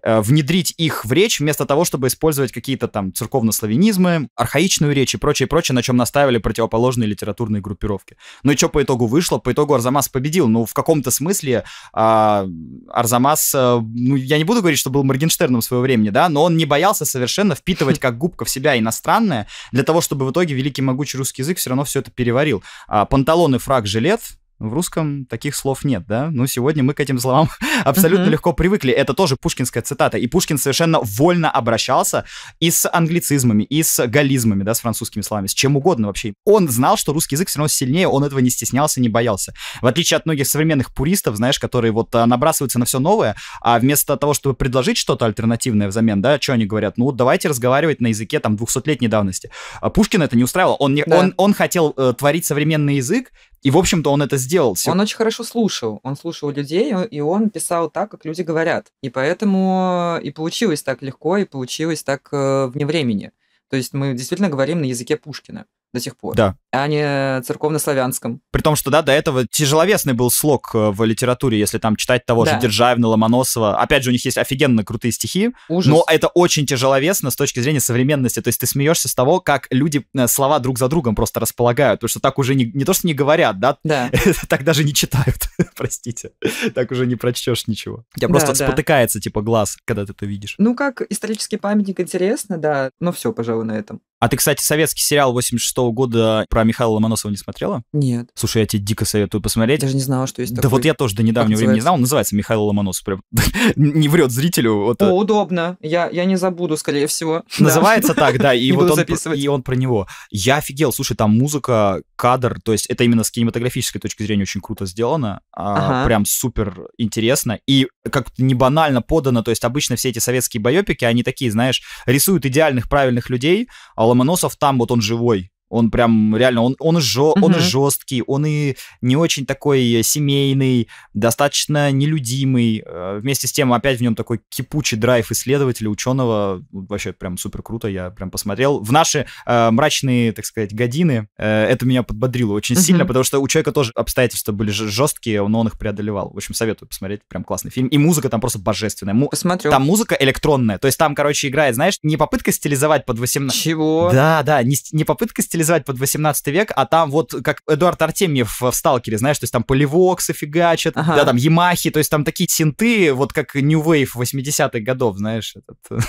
э, внедрить их в речь вместо того, чтобы использовать какие-то там церковно-славянизмы, архаичную речь и прочее, прочее, на чем наставили противоположные литературные группировки. Ну и что по итогу вышло? По итогу Арзамас победил. Ну, в каком-то смысле а, Арзамас, а, ну, я не буду говорить, что был Моргенштерном своего времени, да, но он не боялся совершенно впитывать как губка в себя иностранное, для того, чтобы в итоге великий могучий русский язык все равно все это переварил. А, панталоны, фраг, жилет — в русском таких слов нет, да? Но ну, сегодня мы к этим словам абсолютно uh-huh. легко привыкли. Это тоже пушкинская цитата. И Пушкин совершенно вольно обращался и с англицизмами, и с галлизмами, да, с французскими словами, с чем угодно вообще. Он знал, что русский язык все равно сильнее, он этого не стеснялся, не боялся. В отличие от многих современных пуристов, знаешь, которые вот а, набрасываются на все новое, а вместо того, чтобы предложить что-то альтернативное взамен, да, что они говорят? Ну, давайте разговаривать на языке там 200-летней давности. А Пушкин это не устраивало. Он, не, да. он, он хотел э, творить современный язык, и, в общем-то, он это сделал. Он очень хорошо слушал. Он слушал людей, и он писал так, как люди говорят. И поэтому э, и получилось так легко, и получилось так э, вне времени. То есть мы действительно говорим на языке Пушкина до сих пор. Да. А не церковно-славянском. При том, что, да, до этого тяжеловесный был слог э, в литературе, если там читать того да. же Державина, Ломоносова. Опять же, у них есть офигенно крутые стихи, Ужас. но это очень тяжеловесно с точки зрения современности. То есть ты смеешься с того, как люди э, слова друг за другом просто располагают, потому что так уже не, не то, что не говорят, да? Да. так даже не читают, простите. так уже не прочтешь ничего. У тебя просто спотыкается, типа, глаз, когда ты это видишь. Ну, как исторический памятник, интересно, да. Но все, пожалуй, на этом. А ты, кстати, советский сериал 86 -го года про Михаила Ломоносова не смотрела? Нет. Слушай, я тебе дико советую посмотреть. Я Даже не знала, что есть да такой. Да вот я тоже до недавнего времени не знал. Он называется Михаил Ломоносов. Прям не врет зрителю. Вот. О, удобно. Я, я не забуду, скорее всего. Называется так, да. И вот он, и он про него. Я офигел. Слушай, там музыка, кадр. То есть это именно с кинематографической точки зрения очень круто сделано. А, прям супер интересно. И как-то не банально подано. То есть обычно все эти советские боепики, они такие, знаешь, рисуют идеальных, правильных людей, а Ломоносов там, вот он живой. Он прям реально, он, он, жё, угу. он и жесткий, он и не очень такой семейный, достаточно нелюдимый. Э, вместе с тем, опять в нем такой кипучий драйв исследователя, ученого. Вообще прям супер круто, я прям посмотрел. В наши э, мрачные, так сказать, годины э, это меня подбодрило очень угу. сильно, потому что у человека тоже обстоятельства были жесткие, но он их преодолевал. В общем, советую посмотреть, прям классный фильм. И музыка там просто божественная. Му- Посмотрю. Там музыка электронная, то есть там, короче, играет, знаешь, не попытка стилизовать под 18... Чего? Да, да, не, не попытка стилизовать стилизовать под 18 век, а там вот как Эдуард Артемьев э, в «Сталкере», знаешь, то есть там поливоксы фигачат, ага. да, там Ямахи, то есть там такие синты, вот как New Wave 80-х годов, знаешь, этот...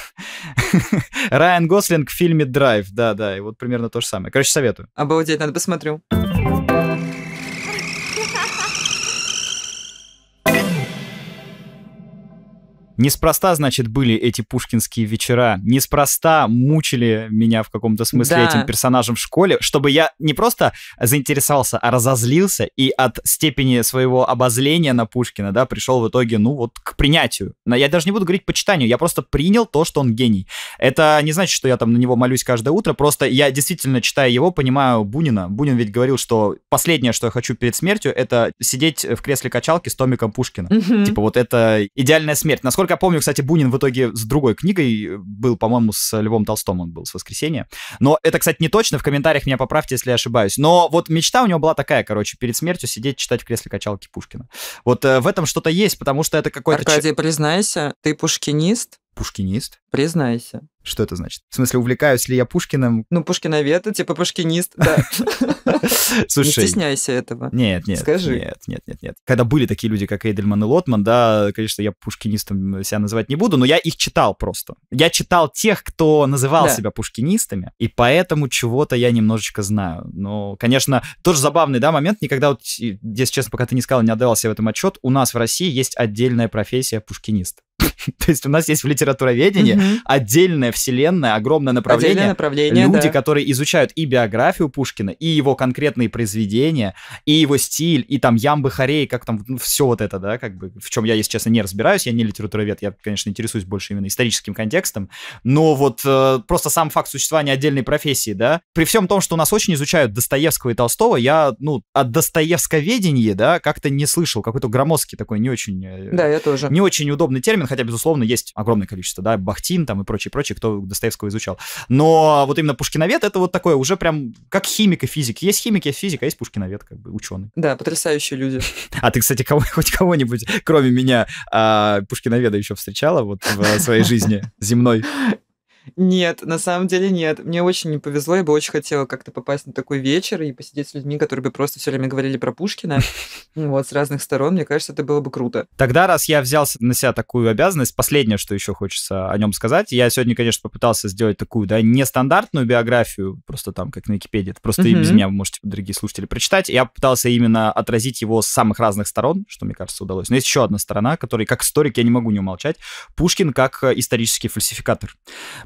Райан Гослинг в фильме «Драйв», да-да, и вот примерно то же самое. Короче, советую. Обалдеть, надо посмотрю. Неспроста, значит, были эти пушкинские вечера, неспроста мучили меня в каком-то смысле да. этим персонажем в школе, чтобы я не просто заинтересовался, а разозлился и от степени своего обозления на Пушкина, да, пришел в итоге, ну, вот к принятию. Но я даже не буду говорить почитанию, я просто принял то, что он гений. Это не значит, что я там на него молюсь каждое утро, просто я действительно, читая его, понимаю Бунина. Бунин ведь говорил, что последнее, что я хочу перед смертью, это сидеть в кресле качалки с Томиком Пушкина. Угу. Типа вот это идеальная смерть. Насколько насколько я помню, кстати, Бунин в итоге с другой книгой э, был, по-моему, с Львом Толстым он был, с «Воскресенье». Но это, кстати, не точно, в комментариях меня поправьте, если я ошибаюсь. Но вот мечта у него была такая, короче, перед смертью сидеть, читать в кресле качалки Пушкина. Вот э, в этом что-то есть, потому что это какой-то... Аркадий, признайся, ты пушкинист? пушкинист? Признайся. Что это значит? В смысле, увлекаюсь ли я Пушкиным? Ну, пушкиновед, типа пушкинист, да. Слушай, не стесняйся этого. Нет, нет. Скажи. Нет, нет, нет, нет. Когда были такие люди, как Эйдельман и Лотман, да, конечно, я пушкинистом себя называть не буду, но я их читал просто. Я читал тех, кто называл да. себя пушкинистами, и поэтому чего-то я немножечко знаю. Но, конечно, тоже забавный, да, момент. Никогда, вот, если честно, пока ты не сказал, не отдавался в этом отчет, у нас в России есть отдельная профессия пушкинист. То есть у нас есть в литературоведении mm-hmm. отдельная вселенная, огромное направление. Отдельное направление, Люди, да. которые изучают и биографию Пушкина, и его конкретные произведения, и его стиль, и там ямбы хорей, как там ну, все вот это, да, как бы, в чем я, если честно, не разбираюсь, я не литературовед, я, конечно, интересуюсь больше именно историческим контекстом, но вот э, просто сам факт существования отдельной профессии, да, при всем том, что у нас очень изучают Достоевского и Толстого, я, ну, от Достоевского Достоевсковедения, да, как-то не слышал, какой-то громоздкий такой, не очень... Э, да, я тоже. Не очень удобный термин, хотя, безусловно, есть огромное количество, да, Бахтин там и прочее-прочее, кто Достоевского изучал. Но вот именно Пушкиновед — это вот такое уже прям как химик и физик. Есть химик, есть физик, а есть Пушкиновед, как бы ученый. Да, потрясающие люди. А ты, кстати, кого, хоть кого-нибудь, кроме меня, а, Пушкиноведа еще встречала вот в своей жизни земной? Нет, на самом деле нет. Мне очень не повезло, я бы очень хотела как-то попасть на такой вечер и посидеть с людьми, которые бы просто все время говорили про Пушкина. Ну вот, с разных сторон, мне кажется, это было бы круто. Тогда, раз я взялся на себя такую обязанность, последнее, что еще хочется о нем сказать, я сегодня, конечно, попытался сделать такую, да, нестандартную биографию, просто там, как на Википедии, просто и без меня вы можете, дорогие слушатели, прочитать. Я попытался именно отразить его с самых разных сторон, что, мне кажется, удалось. Но есть еще одна сторона, которой, как историк, я не могу не умолчать. Пушкин как э, исторический фальсификатор.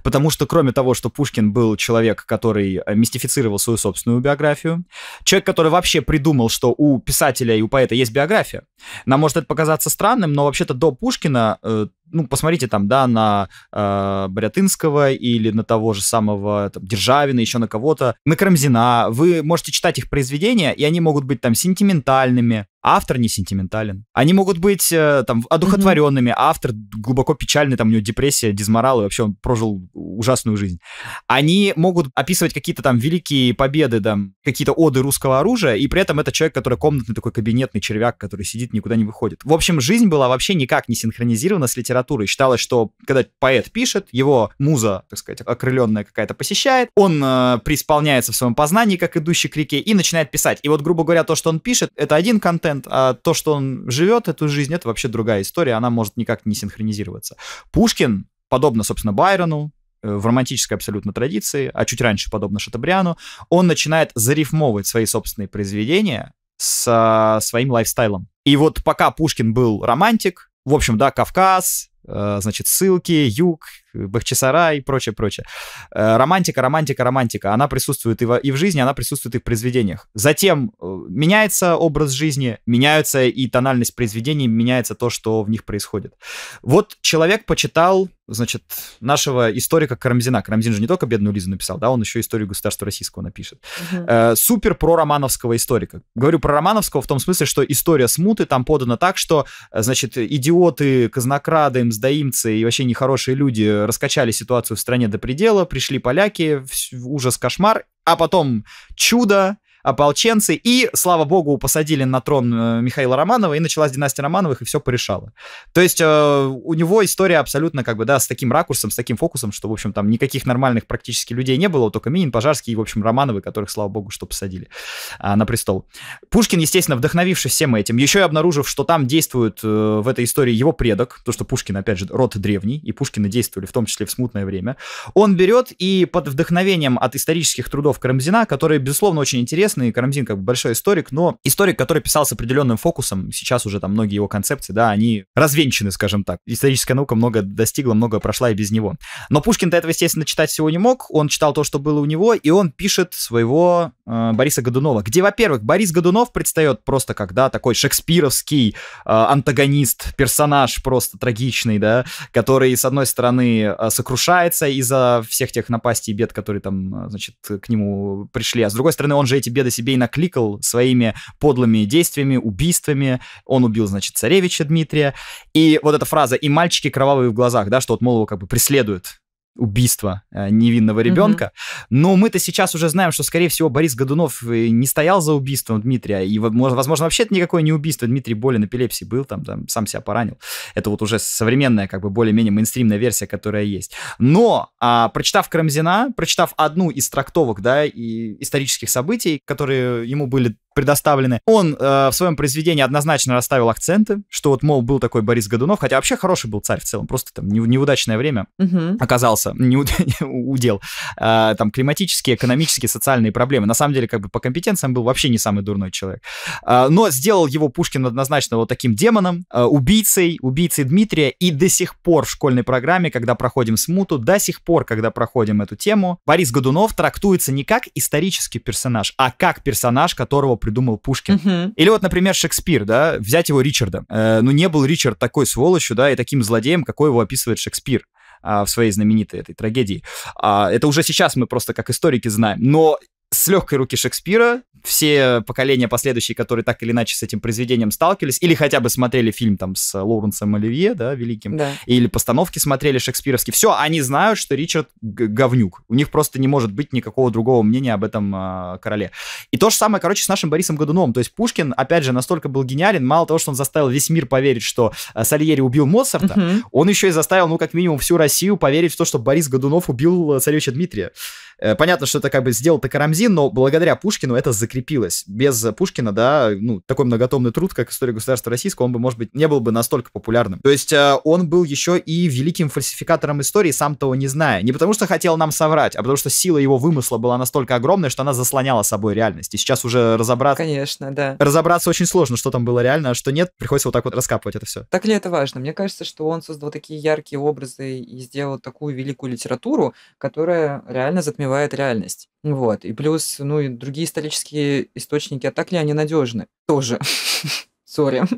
Потому что, кроме того, что Пушкин был человек, который э, мистифицировал свою собственную биографию, человек, который вообще придумал, что у писателя и у поэта есть биография. Нам может это показаться странным, но вообще-то до Пушкина э, ну, посмотрите там, да, на э, Борятынского или на того же самого там, Державина, еще на кого-то, на Крамзина. Вы можете читать их произведения, и они могут быть там сентиментальными, автор не сентиментален. Они могут быть э, там одухотворенными, mm-hmm. автор глубоко печальный, там у него депрессия, дизморал, и вообще он прожил ужасную жизнь. Они могут описывать какие-то там великие победы, там, какие-то оды русского оружия, и при этом это человек, который комнатный такой кабинетный червяк, который сидит, никуда не выходит. В общем, жизнь была вообще никак не синхронизирована с литературой литературы. Считалось, что когда поэт пишет, его муза, так сказать, окрыленная какая-то посещает, он э, преисполняется в своем познании, как идущий к реке, и начинает писать. И вот, грубо говоря, то, что он пишет, это один контент, а то, что он живет эту жизнь, это вообще другая история, она может никак не синхронизироваться. Пушкин, подобно, собственно, Байрону, э, в романтической абсолютно традиции, а чуть раньше, подобно Шатабриану, он начинает зарифмовывать свои собственные произведения с своим лайфстайлом. И вот пока Пушкин был романтик, в общем, да, Кавказ, Э, значит, ссылки, юг, Бахчисарай и прочее, прочее. Э, романтика, романтика, романтика. Она присутствует и в, и в жизни, она присутствует и в произведениях. Затем э, меняется образ жизни, меняется и тональность произведений, меняется то, что в них происходит. Вот человек почитал значит, нашего историка Карамзина. Карамзин же не только «Бедную Лизу» написал, да, он еще историю государства российского напишет. Угу. Э, супер про романовского историка. Говорю про романовского в том смысле, что история смуты там подана так, что, э, значит, идиоты, казнокрады, мздоимцы и вообще нехорошие люди раскачали ситуацию в стране до предела, пришли поляки, ужас, кошмар, а потом чудо, ополченцы, и, слава богу, посадили на трон э, Михаила Романова, и началась династия Романовых, и все порешало. То есть э, у него история абсолютно как бы, да, с таким ракурсом, с таким фокусом, что, в общем, там никаких нормальных практически людей не было, только Минин, Пожарский и, в общем, Романовы, которых, слава богу, что посадили а, на престол. Пушкин, естественно, вдохновившись всем этим, еще и обнаружив, что там действует э, в этой истории его предок, то, что Пушкин, опять же, род древний, и Пушкины действовали в том числе в смутное время, он берет и под вдохновением от исторических трудов Карамзина, которые, безусловно, очень интересны, интересный. Карамзин как бы большой историк, но историк, который писал с определенным фокусом, сейчас уже там многие его концепции, да, они развенчаны, скажем так. Историческая наука много достигла, много прошла и без него. Но Пушкин-то этого, естественно, читать всего не мог. Он читал то, что было у него, и он пишет своего э, Бориса Годунова, где, во-первых, Борис Годунов предстает просто как, да, такой шекспировский э, антагонист, персонаж просто трагичный, да, который, с одной стороны, э, сокрушается из-за всех тех напастей и бед, которые там, э, значит, к нему пришли, а с другой стороны, он же эти беды Победа себе и накликал своими подлыми действиями, убийствами. Он убил, значит, царевича Дмитрия. И вот эта фраза «и мальчики кровавые в глазах», да, что вот Молова как бы преследуют убийства э, невинного ребенка. Mm-hmm. Но мы-то сейчас уже знаем, что, скорее всего, Борис Годунов э, не стоял за убийством Дмитрия. И, возможно, вообще это никакое не убийство. Дмитрий болен эпилепсии был, там, там сам себя поранил. Это вот уже современная, как бы более-менее мейнстримная версия, которая есть. Но, а, прочитав Карамзина, прочитав одну из трактовок, да, и исторических событий, которые ему были предоставлены. Он э, в своем произведении однозначно расставил акценты, что вот, мол, был такой Борис Годунов, хотя вообще хороший был царь в целом, просто там не, неудачное время угу. оказался, не удел. Э, там климатические, экономические, социальные проблемы. На самом деле, как бы по компетенциям был вообще не самый дурной человек. Э, но сделал его Пушкин однозначно вот таким демоном, э, убийцей, убийцей Дмитрия, и до сих пор в школьной программе, когда проходим смуту, до сих пор, когда проходим эту тему, Борис Годунов трактуется не как исторический персонаж, а как персонаж, которого придумал Пушкин. Угу. Или вот, например, Шекспир, да, взять его Ричарда. Э, ну, не был Ричард такой сволочью, да, и таким злодеем, какой его описывает Шекспир а, в своей знаменитой этой трагедии. А, это уже сейчас мы просто как историки знаем. Но с легкой руки Шекспира. Все поколения последующие, которые так или иначе с этим произведением сталкивались, или хотя бы смотрели фильм там с Лоуренсом Оливье, да, великим, да. или постановки смотрели шекспировские, все, они знают, что Ричард говнюк. У них просто не может быть никакого другого мнения об этом э, короле. И то же самое, короче, с нашим Борисом Годуновым. То есть Пушкин, опять же, настолько был гениален, мало того, что он заставил весь мир поверить, что а, Сальери убил Моцарта, угу. он еще и заставил, ну, как минимум, всю Россию поверить в то, что Борис Годунов убил а, царевича Дмитрия. Э, понятно, что это как бы сделал-то Карамзин, но благодаря Пушкину это закрепилось. Без Пушкина, да, ну, такой многотомный труд, как «История государства российского», он бы, может быть, не был бы настолько популярным. То есть э, он был еще и великим фальсификатором истории, сам того не зная. Не потому что хотел нам соврать, а потому что сила его вымысла была настолько огромная, что она заслоняла собой реальность. И сейчас уже разобраться... Конечно, да. Разобраться очень сложно, что там было реально, а что нет. Приходится вот так вот раскапывать это все. Так ли это важно? Мне кажется, что он создал такие яркие образы и сделал такую великую литературу, которая реально затмевает затмевает реальность. Вот. И плюс, ну и другие исторические источники, а так ли они надежны? Тоже. Сори.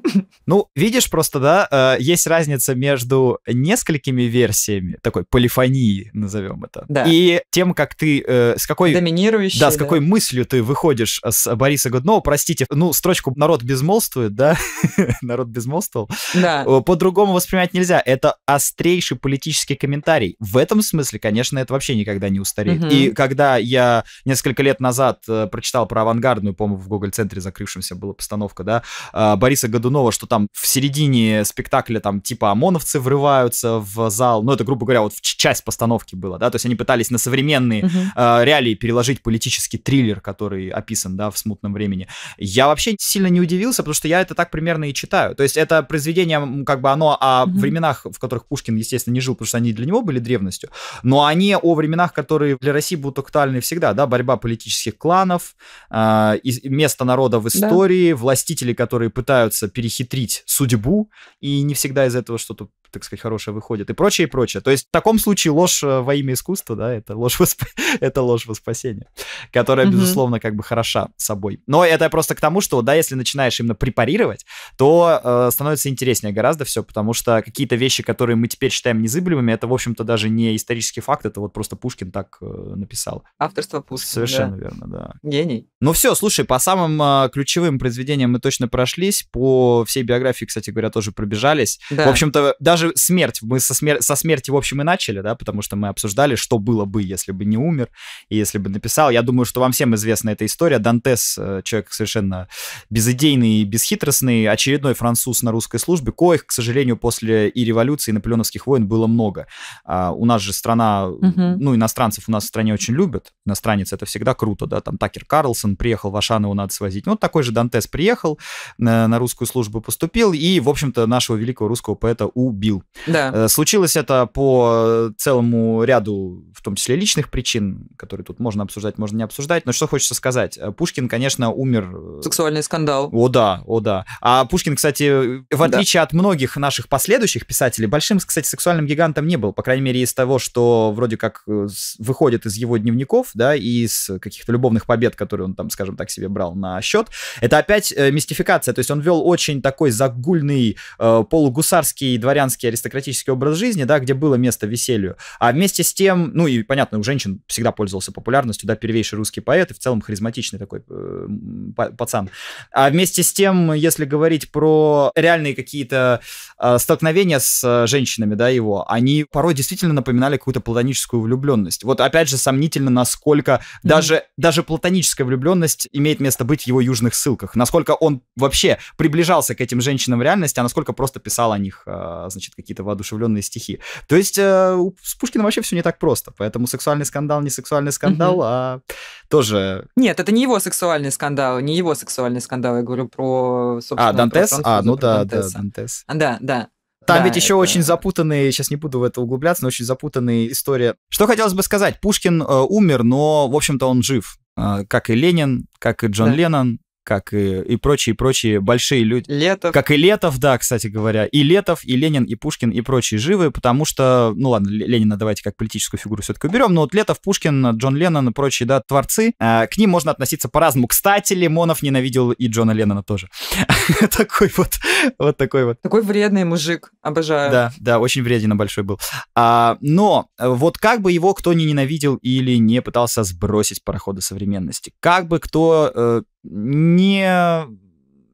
Ну, видишь, просто, да, э, есть разница между несколькими версиями, такой полифонии, назовем это, да. и тем, как ты, э, с какой... Доминирующий. Да, с какой да. мыслью ты выходишь э, с Бориса Годунова, простите, ну, строчку «народ безмолвствует», да, народ безмолвствовал, да. по-другому воспринимать нельзя. Это острейший политический комментарий. В этом смысле, конечно, это вообще никогда не устареет. Угу. И когда я несколько лет назад прочитал про авангардную, по-моему, в Google-центре закрывшемся была постановка, да, а, Бориса Годунова, что там в середине спектакля там типа ОМОНовцы врываются в зал, ну это, грубо говоря, вот в часть постановки было, да, то есть они пытались на современные угу. э, реалии переложить политический триллер, который описан, да, в «Смутном времени». Я вообще сильно не удивился, потому что я это так примерно и читаю. То есть это произведение, как бы оно о угу. временах, в которых Пушкин, естественно, не жил, потому что они для него были древностью, но они о временах, которые для России будут актуальны всегда, да, борьба политических кланов, э, место народа в истории, да. властители, которые пытаются пытаются перехитрить судьбу, и не всегда из этого что-то так сказать, хорошая выходит и прочее, и прочее. То есть в таком случае ложь э, во имя искусства, да, это ложь, восп... это ложь во спасение, которая, mm-hmm. безусловно, как бы хороша собой. Но это просто к тому, что, да, если начинаешь именно препарировать, то э, становится интереснее гораздо все, потому что какие-то вещи, которые мы теперь считаем незыблемыми, это, в общем-то, даже не исторический факт, это вот просто Пушкин так э, написал. Авторство Пушкина. Совершенно да. верно, да. Гений. Ну все, слушай, по самым э, ключевым произведениям мы точно прошлись, по всей биографии, кстати говоря, тоже пробежались. Да. В общем-то, даже даже смерть, мы со, смер... со смерти, в общем, и начали, да, потому что мы обсуждали, что было бы, если бы не умер, и если бы написал. Я думаю, что вам всем известна эта история. Дантес, э, человек совершенно безыдейный и бесхитростный, очередной француз на русской службе, коих, к сожалению, после и революции, и наполеоновских войн было много. А у нас же страна, угу. ну, иностранцев у нас в стране очень любят, иностранец это всегда круто, да, там Такер Карлсон приехал, в Вашан его надо свозить. Ну, вот такой же Дантес приехал, на, э, на русскую службу поступил, и, в общем-то, нашего великого русского поэта убили убил. Да. Э, случилось это по целому ряду, в том числе личных причин, которые тут можно обсуждать, можно не обсуждать. Но что хочется сказать? Э, Пушкин, конечно, умер... Э, Сексуальный скандал. О да, о да. А Пушкин, кстати, в отличие да. от многих наших последующих писателей, большим, кстати, сексуальным гигантом не был. По крайней мере, из того, что вроде как выходит из его дневников, да, и из каких-то любовных побед, которые он там, скажем так, себе брал на счет. Это опять мистификация. То есть он вел очень такой загульный, полугусарский дворянский американский аристократический образ жизни, да, где было место веселью. А вместе с тем, ну и понятно, у женщин всегда пользовался популярностью, да, первейший русский поэт и в целом харизматичный такой э, пацан. А вместе с тем, если говорить про реальные какие-то э, столкновения с э, женщинами, да, его, они порой действительно напоминали какую-то платоническую влюбленность. Вот опять же сомнительно, насколько mm-hmm. даже, даже платоническая влюбленность имеет место быть в его южных ссылках, насколько он вообще приближался к этим женщинам в реальности, а насколько просто писал о них, э, значит, лечит какие-то воодушевленные стихи. То есть э, с Пушкиным вообще все не так просто, поэтому сексуальный скандал не сексуальный скандал, угу. а тоже... Нет, это не его сексуальный скандал, не его сексуальный скандал, я говорю про, собственно... А, Дантес? А, ну да, Дантеса. да, Дантес. Да, да, там да, ведь еще это... очень запутанные, сейчас не буду в это углубляться, но очень запутанная история. Что хотелось бы сказать, Пушкин э, умер, но, в общем-то, он жив. Э, как и Ленин, как и Джон да. Леннон, как и, и прочие, прочие большие люди. Летов. Как и Летов, да, кстати говоря. И Летов, и Ленин, и Пушкин, и прочие живы, потому что, ну ладно, Ленина давайте как политическую фигуру все-таки уберем, но вот Летов, Пушкин, Джон Леннон и прочие, да, творцы, э, к ним можно относиться по-разному. Кстати, Лимонов ненавидел и Джона Леннона тоже. Такой вот Вот такой вот. Такой вредный мужик, обожаю. Да, да, очень вреден большой был. А, но э, вот как бы его кто ни ненавидел или не пытался сбросить парохода современности, как бы кто э, не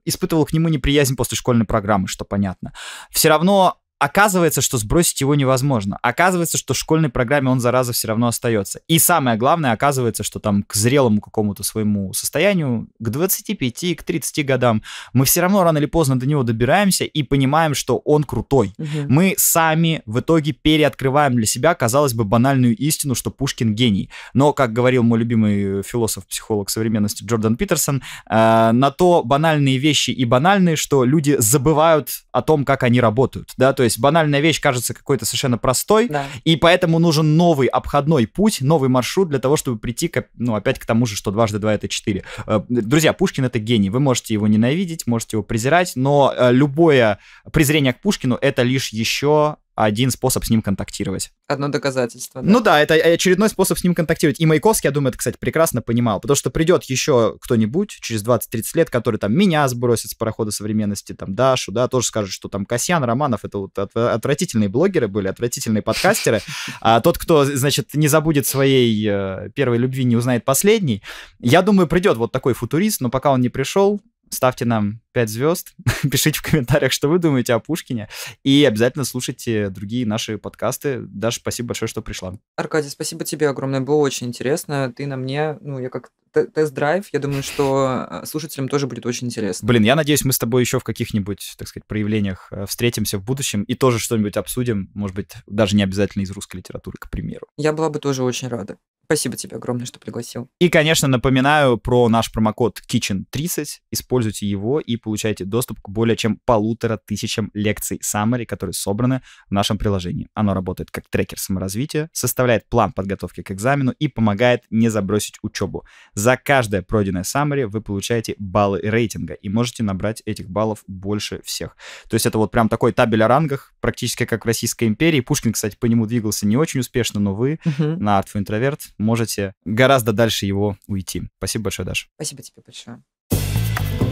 испытывал к нему неприязнь после школьной программы, что понятно. Все равно оказывается, что сбросить его невозможно. Оказывается, что в школьной программе он, зараза, все равно остается. И самое главное, оказывается, что там к зрелому какому-то своему состоянию, к 25, к 30 годам, мы все равно рано или поздно до него добираемся и понимаем, что он крутой. Угу. Мы сами в итоге переоткрываем для себя, казалось бы, банальную истину, что Пушкин гений. Но, как говорил мой любимый философ-психолог современности Джордан Питерсон, э, на то банальные вещи и банальные, что люди забывают о том, как они работают. Да, то есть есть банальная вещь кажется какой-то совершенно простой, да. и поэтому нужен новый обходной путь, новый маршрут для того, чтобы прийти, к, ну, опять к тому же, что дважды два это четыре. Э, друзья, Пушкин это гений, вы можете его ненавидеть, можете его презирать, но э, любое презрение к Пушкину это лишь еще один способ с ним контактировать. Одно доказательство. Да? Ну да, это э, очередной способ с ним контактировать. И Маяковский, я думаю, это, кстати, прекрасно понимал, потому что придет еще кто-нибудь через 20-30 лет, который там меня сбросит с парохода современности, там Дашу, да, тоже скажет, что там Касьян, Романов, это вот отвратительные блогеры были, отвратительные подкастеры, а тот, кто, значит, не забудет своей э, первой любви, не узнает последней. Я думаю, придет вот такой футурист, но пока он не пришел, ставьте нам 5 звезд. Пишите в комментариях, что вы думаете о Пушкине. И обязательно слушайте другие наши подкасты. Даша, спасибо большое, что пришла. Аркадий, спасибо тебе огромное. Было очень интересно. Ты на мне, ну, я как тест-драйв. Я думаю, что э, слушателям тоже будет очень интересно. Блин, я надеюсь, мы с тобой еще в каких-нибудь, так сказать, проявлениях э, встретимся в будущем и тоже что-нибудь обсудим. Может быть, даже не обязательно из русской литературы, к примеру. Я была бы тоже очень рада. Спасибо тебе огромное, что пригласил. И, конечно, напоминаю про наш промокод Kitchen30. Используйте его и получаете доступ к более чем полутора тысячам лекций Summary, которые собраны в нашем приложении. Оно работает как трекер саморазвития, составляет план подготовки к экзамену и помогает не забросить учебу. За каждое пройденное Summary вы получаете баллы рейтинга и можете набрать этих баллов больше всех. То есть это вот прям такой табель о рангах, практически как в Российской империи. Пушкин, кстати, по нему двигался не очень успешно, но вы угу. на Артфу Интроверт можете гораздо дальше его уйти. Спасибо большое, Даша. Спасибо тебе большое.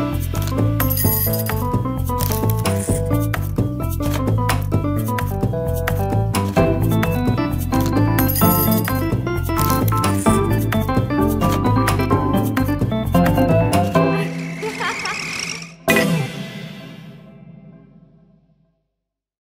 Thank you.